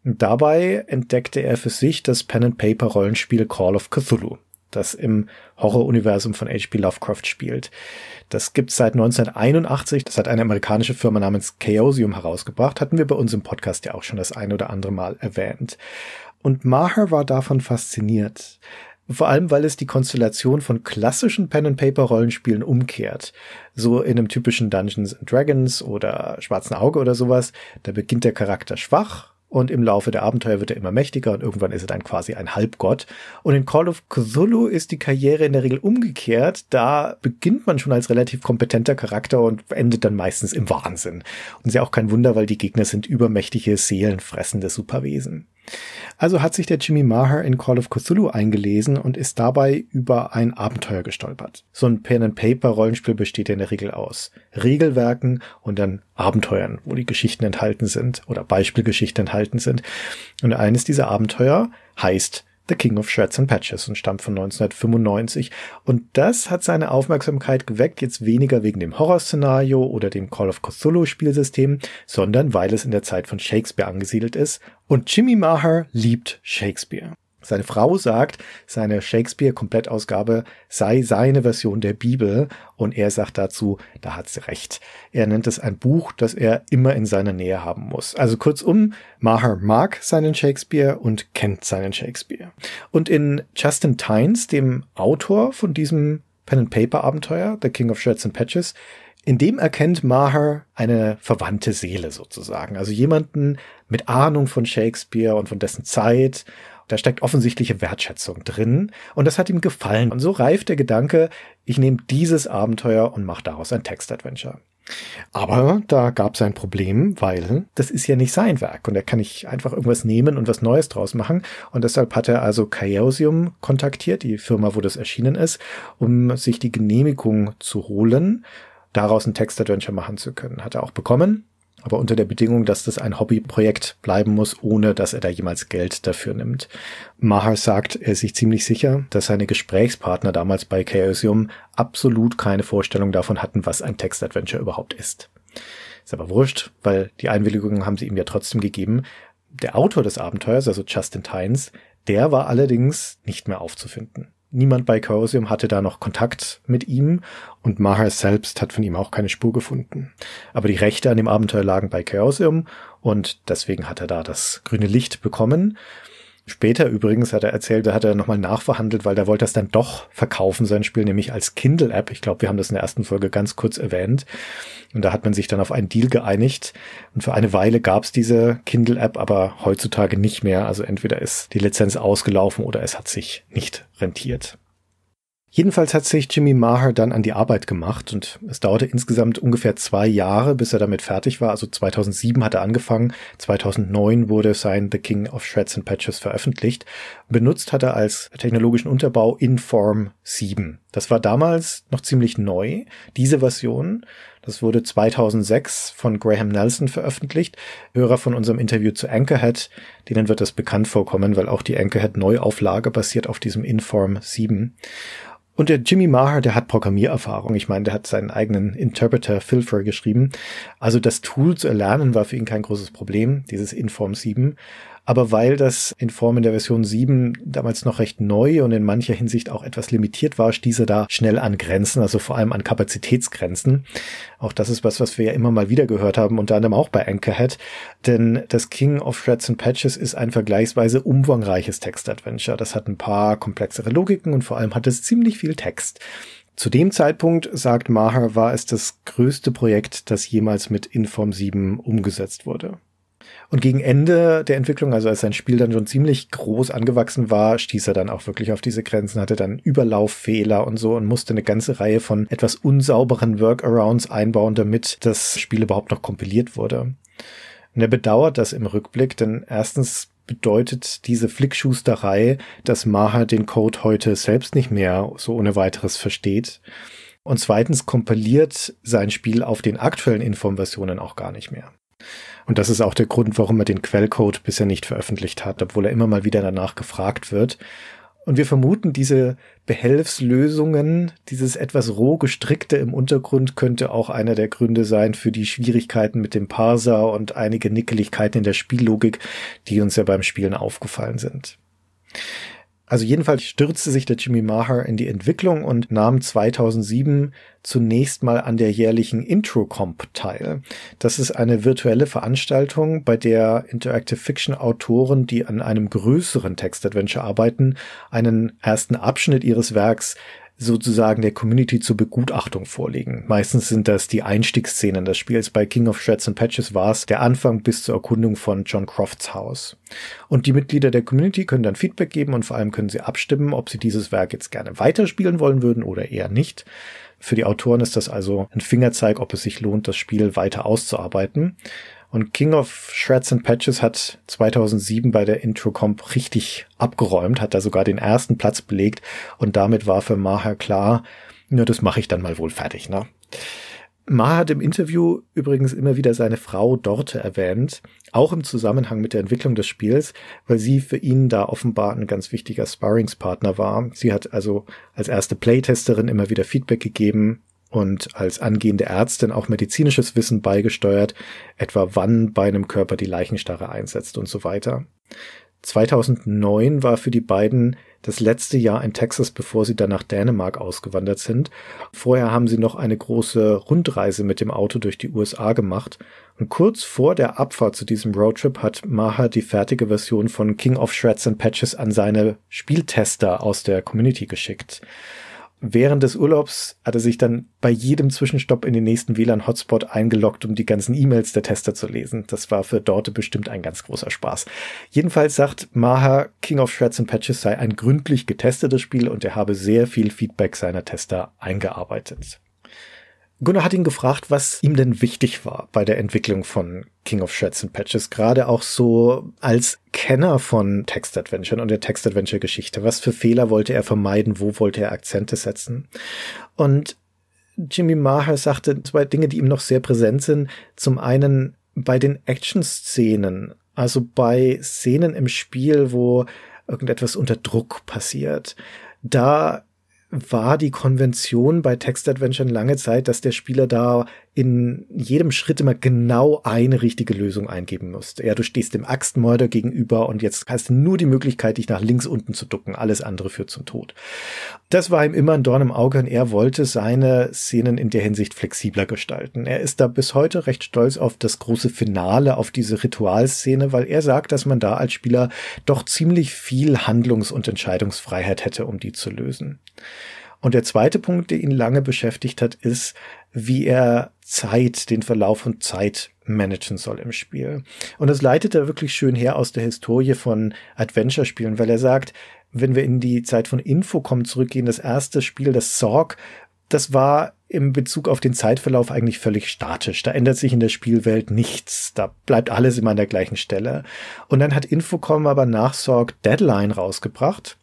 Dabei entdeckte er für sich das Pen-and-Paper-Rollenspiel Call of Cthulhu das im Horroruniversum von H.P. Lovecraft spielt. Das gibt's seit 1981. Das hat eine amerikanische Firma namens Chaosium herausgebracht. Hatten wir bei uns im Podcast ja auch schon das ein oder andere Mal erwähnt. Und Maher war davon fasziniert. Vor allem, weil es die Konstellation von klassischen Pen-and-Paper-Rollenspielen umkehrt. So in einem typischen Dungeons and Dragons oder Schwarzen Auge oder sowas. Da beginnt der Charakter schwach, und im Laufe der Abenteuer wird er immer mächtiger und irgendwann ist er dann quasi ein Halbgott. Und in Call of Cthulhu ist die Karriere in der Regel umgekehrt. Da beginnt man schon als relativ kompetenter Charakter und endet dann meistens im Wahnsinn. Und ist ja auch kein Wunder, weil die Gegner sind übermächtige, seelenfressende Superwesen. Also hat sich der Jimmy Maher in Call of Cthulhu eingelesen und ist dabei über ein Abenteuer gestolpert. So ein Pen-and-Paper-Rollenspiel besteht ja in der Regel aus Regelwerken und dann Abenteuern, wo die Geschichten enthalten sind oder Beispielgeschichten enthalten sind. Und eines dieser Abenteuer heißt The King of Shreds and Patches und stammt von 1995. Und das hat seine Aufmerksamkeit geweckt, jetzt weniger wegen dem Horrorszenario oder dem Call of Cthulhu Spielsystem, sondern weil es in der Zeit von Shakespeare angesiedelt ist. Und Jimmy Maher liebt Shakespeare. Seine Frau sagt, seine Shakespeare-Komplettausgabe sei seine Version der Bibel und er sagt dazu, da hat sie recht. Er nennt es ein Buch, das er immer in seiner Nähe haben muss. Also kurzum, Maher mag seinen Shakespeare und kennt seinen Shakespeare. Und in Justin Tynes, dem Autor von diesem Pen-and-Paper-Abenteuer, The King of Shirts and Patches, in dem erkennt Maher eine verwandte Seele sozusagen, also jemanden mit Ahnung von Shakespeare und von dessen Zeit da steckt offensichtliche Wertschätzung drin und das hat ihm gefallen. Und so reift der Gedanke, ich nehme dieses Abenteuer und mache daraus ein Textadventure. Aber da gab es ein Problem, weil das ist ja nicht sein Werk und er kann nicht einfach irgendwas nehmen und was Neues draus machen. Und deshalb hat er also Chaosium kontaktiert, die Firma, wo das erschienen ist, um sich die Genehmigung zu holen, daraus ein Textadventure machen zu können. Hat er auch bekommen aber unter der Bedingung, dass das ein Hobbyprojekt bleiben muss, ohne dass er da jemals Geld dafür nimmt. Maher sagt, er ist sich ziemlich sicher, dass seine Gesprächspartner damals bei Chaosium absolut keine Vorstellung davon hatten, was ein Textadventure überhaupt ist. Ist aber wurscht, weil die Einwilligung haben sie ihm ja trotzdem gegeben. Der Autor des Abenteuers, also Justin Tynes, der war allerdings nicht mehr aufzufinden. Niemand bei Chaosium hatte da noch Kontakt mit ihm und Maher selbst hat von ihm auch keine Spur gefunden. Aber die Rechte an dem Abenteuer lagen bei Chaosium und deswegen hat er da das grüne Licht bekommen. Später übrigens hat er erzählt, da hat er nochmal nachverhandelt, weil da wollte das dann doch verkaufen, sein Spiel, nämlich als Kindle-App. Ich glaube, wir haben das in der ersten Folge ganz kurz erwähnt. Und da hat man sich dann auf einen Deal geeinigt. Und für eine Weile gab es diese Kindle-App, aber heutzutage nicht mehr. Also entweder ist die Lizenz ausgelaufen oder es hat sich nicht rentiert. Jedenfalls hat sich Jimmy Maher dann an die Arbeit gemacht und es dauerte insgesamt ungefähr zwei Jahre, bis er damit fertig war. Also 2007 hat er angefangen, 2009 wurde sein The King of Shreds and Patches veröffentlicht. Benutzt hat er als technologischen Unterbau Inform 7. Das war damals noch ziemlich neu, diese Version. Das wurde 2006 von Graham Nelson veröffentlicht, Hörer von unserem Interview zu Anchorhead. Denen wird das bekannt vorkommen, weil auch die Anchorhead Neuauflage basiert auf diesem Inform 7. Und der Jimmy Maher, der hat Programmiererfahrung. Ich meine, der hat seinen eigenen Interpreter Filfer geschrieben. Also das Tool zu erlernen war für ihn kein großes Problem, dieses Inform 7. Aber weil das in Form in der Version 7 damals noch recht neu und in mancher Hinsicht auch etwas limitiert war, stieß er da schnell an Grenzen, also vor allem an Kapazitätsgrenzen. Auch das ist was, was wir ja immer mal wieder gehört haben, unter anderem auch bei Anchorhead. Denn das King of Threads and Patches ist ein vergleichsweise umfangreiches Textadventure. Das hat ein paar komplexere Logiken und vor allem hat es ziemlich viel Text. Zu dem Zeitpunkt, sagt Maher, war es das größte Projekt, das jemals mit Inform 7 umgesetzt wurde. Und gegen Ende der Entwicklung, also als sein Spiel dann schon ziemlich groß angewachsen war, stieß er dann auch wirklich auf diese Grenzen, hatte dann Überlauffehler und so und musste eine ganze Reihe von etwas unsauberen Workarounds einbauen, damit das Spiel überhaupt noch kompiliert wurde. Und er bedauert das im Rückblick, denn erstens bedeutet diese Flickschusterei, dass Maha den Code heute selbst nicht mehr so ohne weiteres versteht. Und zweitens kompiliert sein Spiel auf den aktuellen Informversionen auch gar nicht mehr. Und das ist auch der Grund, warum er den Quellcode bisher nicht veröffentlicht hat, obwohl er immer mal wieder danach gefragt wird. Und wir vermuten, diese Behelfslösungen, dieses etwas roh gestrickte im Untergrund könnte auch einer der Gründe sein für die Schwierigkeiten mit dem Parser und einige Nickeligkeiten in der Spiellogik, die uns ja beim Spielen aufgefallen sind. Also jedenfalls stürzte sich der Jimmy Maher in die Entwicklung und nahm 2007 zunächst mal an der jährlichen Introcomp teil. Das ist eine virtuelle Veranstaltung, bei der Interactive Fiction Autoren, die an einem größeren Textadventure arbeiten, einen ersten Abschnitt ihres Werks sozusagen der Community zur Begutachtung vorlegen. Meistens sind das die Einstiegsszenen des Spiels. Bei King of Shreds and Patches war es der Anfang bis zur Erkundung von John Crofts Haus. Und die Mitglieder der Community können dann Feedback geben und vor allem können sie abstimmen, ob sie dieses Werk jetzt gerne weiterspielen wollen würden oder eher nicht. Für die Autoren ist das also ein Fingerzeig, ob es sich lohnt, das Spiel weiter auszuarbeiten. Und King of Shreds and Patches hat 2007 bei der Intro-Comp richtig abgeräumt, hat da sogar den ersten Platz belegt und damit war für Maha klar, na, das mache ich dann mal wohl fertig, ne? Maha hat im Interview übrigens immer wieder seine Frau Dorte erwähnt, auch im Zusammenhang mit der Entwicklung des Spiels, weil sie für ihn da offenbar ein ganz wichtiger Sparringspartner war. Sie hat also als erste Playtesterin immer wieder Feedback gegeben, und als angehende Ärztin auch medizinisches Wissen beigesteuert, etwa wann bei einem Körper die Leichenstarre einsetzt und so weiter. 2009 war für die beiden das letzte Jahr in Texas, bevor sie dann nach Dänemark ausgewandert sind. Vorher haben sie noch eine große Rundreise mit dem Auto durch die USA gemacht. Und kurz vor der Abfahrt zu diesem Roadtrip hat Maha die fertige Version von King of Shreds and Patches an seine Spieltester aus der Community geschickt während des Urlaubs hat er sich dann bei jedem Zwischenstopp in den nächsten WLAN-Hotspot eingeloggt, um die ganzen E-Mails der Tester zu lesen. Das war für Dorte bestimmt ein ganz großer Spaß. Jedenfalls sagt Maha, King of Shreds and Patches sei ein gründlich getestetes Spiel und er habe sehr viel Feedback seiner Tester eingearbeitet. Gunnar hat ihn gefragt, was ihm denn wichtig war bei der Entwicklung von King of Shreds and Patches, gerade auch so als Kenner von Text-Adventure und der Text-Adventure-Geschichte. Was für Fehler wollte er vermeiden? Wo wollte er Akzente setzen? Und Jimmy Maher sagte zwei Dinge, die ihm noch sehr präsent sind. Zum einen bei den Action-Szenen, also bei Szenen im Spiel, wo irgendetwas unter Druck passiert. Da war die Konvention bei Text Adventure lange Zeit, dass der Spieler da in jedem Schritt immer genau eine richtige Lösung eingeben musst. Ja, du stehst dem Axtmörder gegenüber und jetzt hast du nur die Möglichkeit, dich nach links unten zu ducken. Alles andere führt zum Tod. Das war ihm immer ein Dorn im Auge und er wollte seine Szenen in der Hinsicht flexibler gestalten. Er ist da bis heute recht stolz auf das große Finale, auf diese Ritualszene, weil er sagt, dass man da als Spieler doch ziemlich viel Handlungs- und Entscheidungsfreiheit hätte, um die zu lösen. Und der zweite Punkt, der ihn lange beschäftigt hat, ist, wie er Zeit, den Verlauf von Zeit managen soll im Spiel. Und das leitet er wirklich schön her aus der Historie von Adventure-Spielen, weil er sagt, wenn wir in die Zeit von Infocom zurückgehen, das erste Spiel, das Sorg, das war im Bezug auf den Zeitverlauf eigentlich völlig statisch. Da ändert sich in der Spielwelt nichts. Da bleibt alles immer an der gleichen Stelle. Und dann hat Infocom aber nach Sorg Deadline rausgebracht.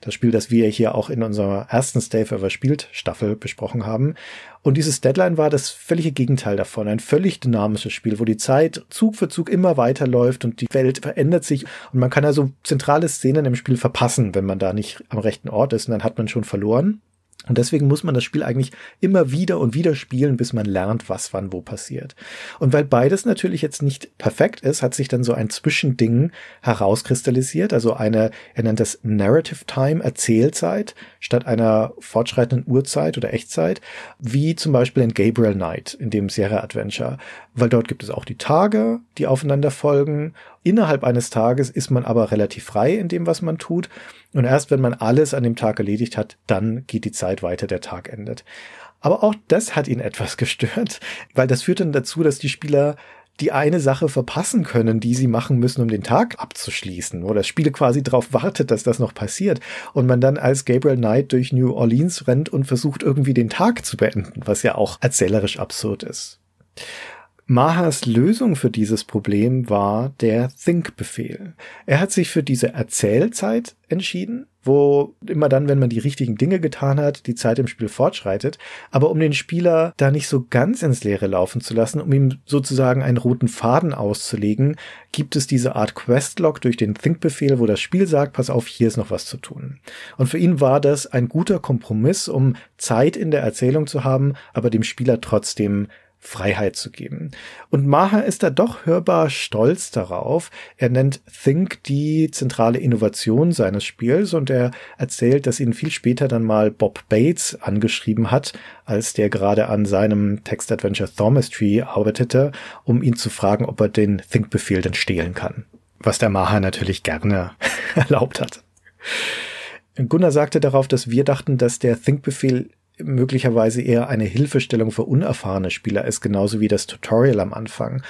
Das Spiel, das wir hier auch in unserer ersten Stay Forever spielt Staffel besprochen haben. Und dieses Deadline war das völlige Gegenteil davon. Ein völlig dynamisches Spiel, wo die Zeit Zug für Zug immer weiterläuft und die Welt verändert sich. Und man kann also zentrale Szenen im Spiel verpassen, wenn man da nicht am rechten Ort ist. Und dann hat man schon verloren. Und deswegen muss man das Spiel eigentlich immer wieder und wieder spielen, bis man lernt, was wann wo passiert. Und weil beides natürlich jetzt nicht perfekt ist, hat sich dann so ein Zwischending herauskristallisiert, also eine, er nennt das Narrative Time, Erzählzeit, statt einer fortschreitenden Uhrzeit oder Echtzeit, wie zum Beispiel in Gabriel Knight, in dem Sierra Adventure, weil dort gibt es auch die Tage, die aufeinander folgen. Innerhalb eines Tages ist man aber relativ frei in dem, was man tut. Und erst wenn man alles an dem Tag erledigt hat, dann geht die Zeit weiter, der Tag endet. Aber auch das hat ihn etwas gestört, weil das führt dann dazu, dass die Spieler die eine Sache verpassen können, die sie machen müssen, um den Tag abzuschließen, wo das Spiel quasi darauf wartet, dass das noch passiert und man dann als Gabriel Knight durch New Orleans rennt und versucht irgendwie den Tag zu beenden, was ja auch erzählerisch absurd ist. Mahas Lösung für dieses Problem war der Think-Befehl. Er hat sich für diese Erzählzeit entschieden, wo immer dann, wenn man die richtigen Dinge getan hat, die Zeit im Spiel fortschreitet, aber um den Spieler da nicht so ganz ins Leere laufen zu lassen, um ihm sozusagen einen roten Faden auszulegen, gibt es diese Art Questlog durch den Think-Befehl, wo das Spiel sagt, pass auf, hier ist noch was zu tun. Und für ihn war das ein guter Kompromiss, um Zeit in der Erzählung zu haben, aber dem Spieler trotzdem Freiheit zu geben. Und Maha ist da doch hörbar stolz darauf. Er nennt Think die zentrale Innovation seines Spiels und er erzählt, dass ihn viel später dann mal Bob Bates angeschrieben hat, als der gerade an seinem Text-Adventure Thaumastree arbeitete, um ihn zu fragen, ob er den Think-Befehl denn stehlen kann. Was der Maha natürlich gerne erlaubt hat. Gunnar sagte darauf, dass wir dachten, dass der Think-Befehl möglicherweise eher eine Hilfestellung für unerfahrene Spieler ist, genauso wie das Tutorial am Anfang.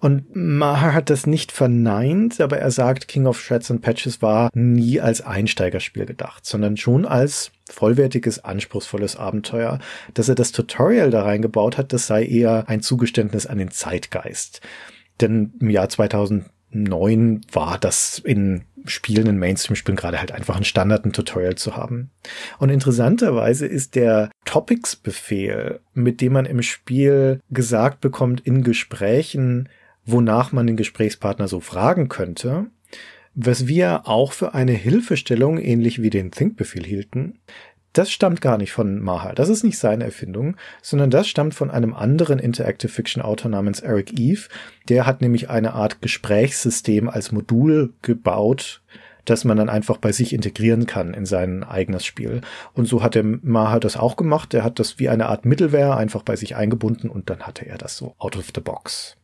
Und Maher hat das nicht verneint, aber er sagt, King of Shreds and Patches war nie als Einsteigerspiel gedacht, sondern schon als vollwertiges, anspruchsvolles Abenteuer. Dass er das Tutorial da reingebaut hat, das sei eher ein Zugeständnis an den Zeitgeist. Denn im Jahr 2009 war das in Spielen, in Mainstream-Spielen gerade halt einfach einen Standard, ein Tutorial zu haben. Und interessanterweise ist der Topics-Befehl, mit dem man im Spiel gesagt bekommt in Gesprächen, wonach man den Gesprächspartner so fragen könnte, was wir auch für eine Hilfestellung ähnlich wie den Think-Befehl hielten, das stammt gar nicht von Maha. Das ist nicht seine Erfindung, sondern das stammt von einem anderen Interactive Fiction Autor namens Eric Eve. Der hat nämlich eine Art Gesprächssystem als Modul gebaut, das man dann einfach bei sich integrieren kann in sein eigenes Spiel. Und so hat der Maha das auch gemacht. Der hat das wie eine Art Mittelware einfach bei sich eingebunden und dann hatte er das so out of the box.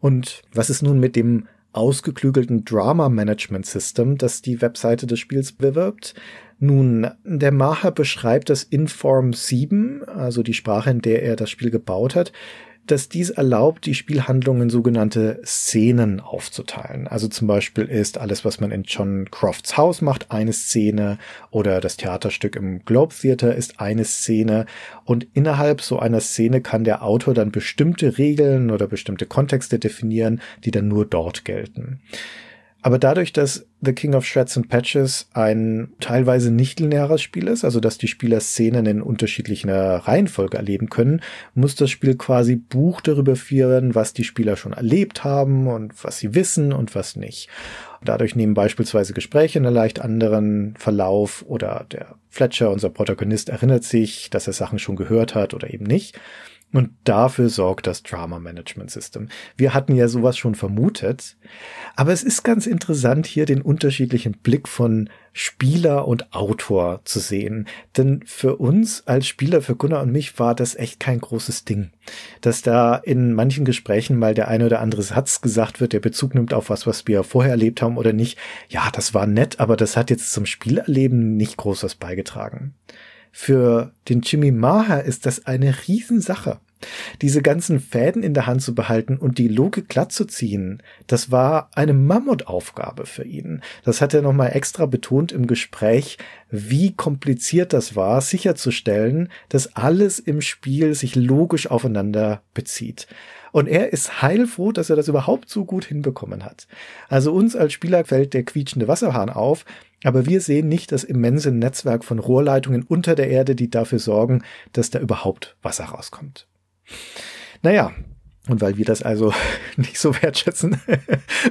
Und was ist nun mit dem ausgeklügelten Drama Management System, das die Webseite des Spiels bewirbt? Nun, der Macher beschreibt das Inform 7, also die Sprache, in der er das Spiel gebaut hat, dass dies erlaubt, die Spielhandlungen sogenannte Szenen aufzuteilen. Also zum Beispiel ist alles, was man in John Crofts Haus macht, eine Szene oder das Theaterstück im Globe Theater ist eine Szene und innerhalb so einer Szene kann der Autor dann bestimmte Regeln oder bestimmte Kontexte definieren, die dann nur dort gelten. Aber dadurch, dass The King of Shreds and Patches ein teilweise nicht lineares Spiel ist, also dass die Spieler Szenen in unterschiedlicher Reihenfolge erleben können, muss das Spiel quasi Buch darüber führen, was die Spieler schon erlebt haben und was sie wissen und was nicht. Dadurch nehmen beispielsweise Gespräche einen leicht anderen Verlauf oder der Fletcher, unser Protagonist, erinnert sich, dass er Sachen schon gehört hat oder eben nicht. Und dafür sorgt das Drama Management System. Wir hatten ja sowas schon vermutet, aber es ist ganz interessant, hier den unterschiedlichen Blick von Spieler und Autor zu sehen. Denn für uns als Spieler, für Gunnar und mich, war das echt kein großes Ding. Dass da in manchen Gesprächen mal der eine oder andere Satz gesagt wird, der Bezug nimmt auf was, was wir vorher erlebt haben oder nicht. Ja, das war nett, aber das hat jetzt zum Spielerleben nicht groß was beigetragen für den Jimmy Maher ist das eine Riesensache. Diese ganzen Fäden in der Hand zu behalten und die Loge glatt zu ziehen, das war eine Mammutaufgabe für ihn. Das hat er nochmal extra betont im Gespräch, wie kompliziert das war, sicherzustellen, dass alles im Spiel sich logisch aufeinander bezieht. Und er ist heilfroh, dass er das überhaupt so gut hinbekommen hat. Also uns als Spieler fällt der quietschende Wasserhahn auf, aber wir sehen nicht das immense Netzwerk von Rohrleitungen unter der Erde, die dafür sorgen, dass da überhaupt Wasser rauskommt. Naja, und weil wir das also nicht so wertschätzen,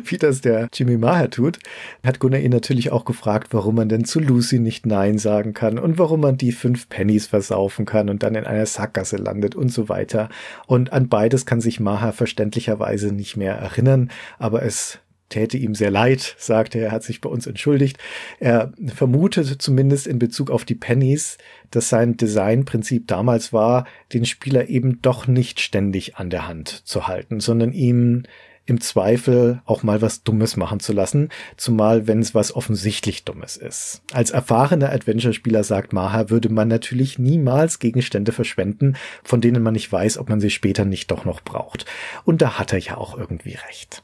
wie das der Jimmy Maher tut, hat Gunnar ihn natürlich auch gefragt, warum man denn zu Lucy nicht Nein sagen kann und warum man die fünf Pennies versaufen kann und dann in einer Sackgasse landet und so weiter. Und an beides kann sich Maher verständlicherweise nicht mehr erinnern, aber es täte ihm sehr leid, sagte er, hat sich bei uns entschuldigt. Er vermutete zumindest in Bezug auf die Pennies, dass sein Designprinzip damals war, den Spieler eben doch nicht ständig an der Hand zu halten, sondern ihm im Zweifel auch mal was Dummes machen zu lassen, zumal wenn es was offensichtlich Dummes ist. Als erfahrener Adventure-Spieler, sagt Maha, würde man natürlich niemals Gegenstände verschwenden, von denen man nicht weiß, ob man sie später nicht doch noch braucht. Und da hat er ja auch irgendwie recht.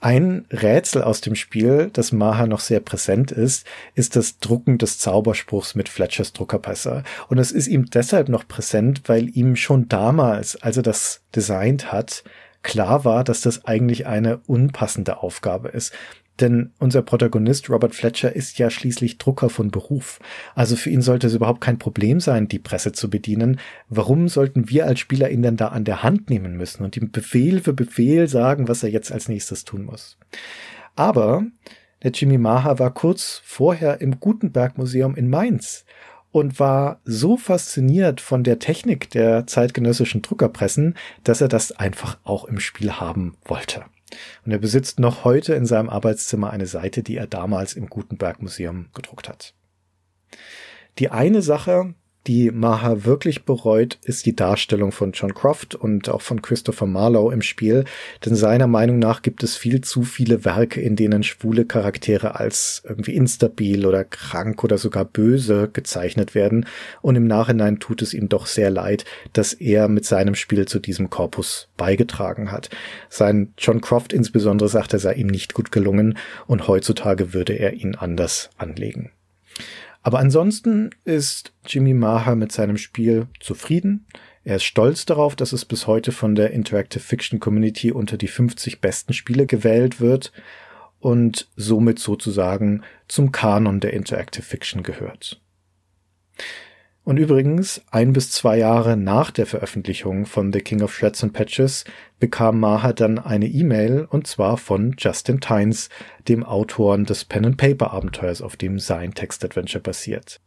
Ein Rätsel aus dem Spiel, das Maha noch sehr präsent ist, ist das Drucken des Zauberspruchs mit Fletchers Druckerpresse. Und es ist ihm deshalb noch präsent, weil ihm schon damals, als er das designt hat, klar war, dass das eigentlich eine unpassende Aufgabe ist. Denn unser Protagonist Robert Fletcher ist ja schließlich Drucker von Beruf. Also für ihn sollte es überhaupt kein Problem sein, die Presse zu bedienen. Warum sollten wir als Spieler ihn denn da an der Hand nehmen müssen und ihm Befehl für Befehl sagen, was er jetzt als nächstes tun muss? Aber der Jimmy Maha war kurz vorher im Gutenberg Museum in Mainz und war so fasziniert von der Technik der zeitgenössischen Druckerpressen, dass er das einfach auch im Spiel haben wollte. Und er besitzt noch heute in seinem Arbeitszimmer eine Seite, die er damals im Gutenberg Museum gedruckt hat. Die eine Sache, die Maha wirklich bereut, ist die Darstellung von John Croft und auch von Christopher Marlowe im Spiel, denn seiner Meinung nach gibt es viel zu viele Werke, in denen schwule Charaktere als irgendwie instabil oder krank oder sogar böse gezeichnet werden und im Nachhinein tut es ihm doch sehr leid, dass er mit seinem Spiel zu diesem Korpus beigetragen hat. Sein John Croft insbesondere sagt, er sei ihm nicht gut gelungen und heutzutage würde er ihn anders anlegen. Aber ansonsten ist Jimmy Maher mit seinem Spiel zufrieden. Er ist stolz darauf, dass es bis heute von der Interactive Fiction Community unter die 50 besten Spiele gewählt wird und somit sozusagen zum Kanon der Interactive Fiction gehört. Und übrigens, ein bis zwei Jahre nach der Veröffentlichung von The King of Shreds and Patches bekam Maha dann eine E-Mail und zwar von Justin Tynes, dem Autoren des Pen and Paper Abenteuers, auf dem sein Textadventure basiert.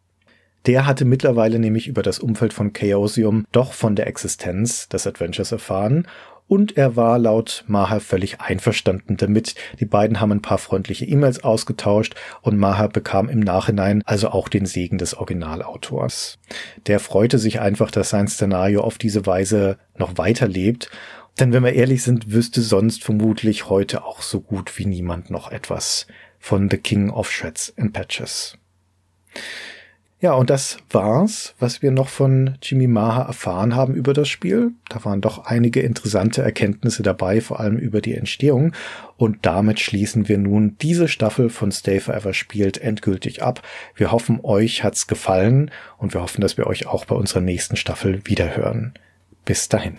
Der hatte mittlerweile nämlich über das Umfeld von Chaosium doch von der Existenz des Adventures erfahren und er war laut Maha völlig einverstanden damit. Die beiden haben ein paar freundliche E-Mails ausgetauscht und Maha bekam im Nachhinein also auch den Segen des Originalautors. Der freute sich einfach, dass sein Szenario auf diese Weise noch weiterlebt denn wenn wir ehrlich sind, wüsste sonst vermutlich heute auch so gut wie niemand noch etwas von The King of Shreds and Patches. Ja, und das war's, was wir noch von Jimmy Maha erfahren haben über das Spiel. Da waren doch einige interessante Erkenntnisse dabei, vor allem über die Entstehung. Und damit schließen wir nun diese Staffel von Stay Forever spielt endgültig ab. Wir hoffen, euch hat's gefallen und wir hoffen, dass wir euch auch bei unserer nächsten Staffel wiederhören. Bis dahin.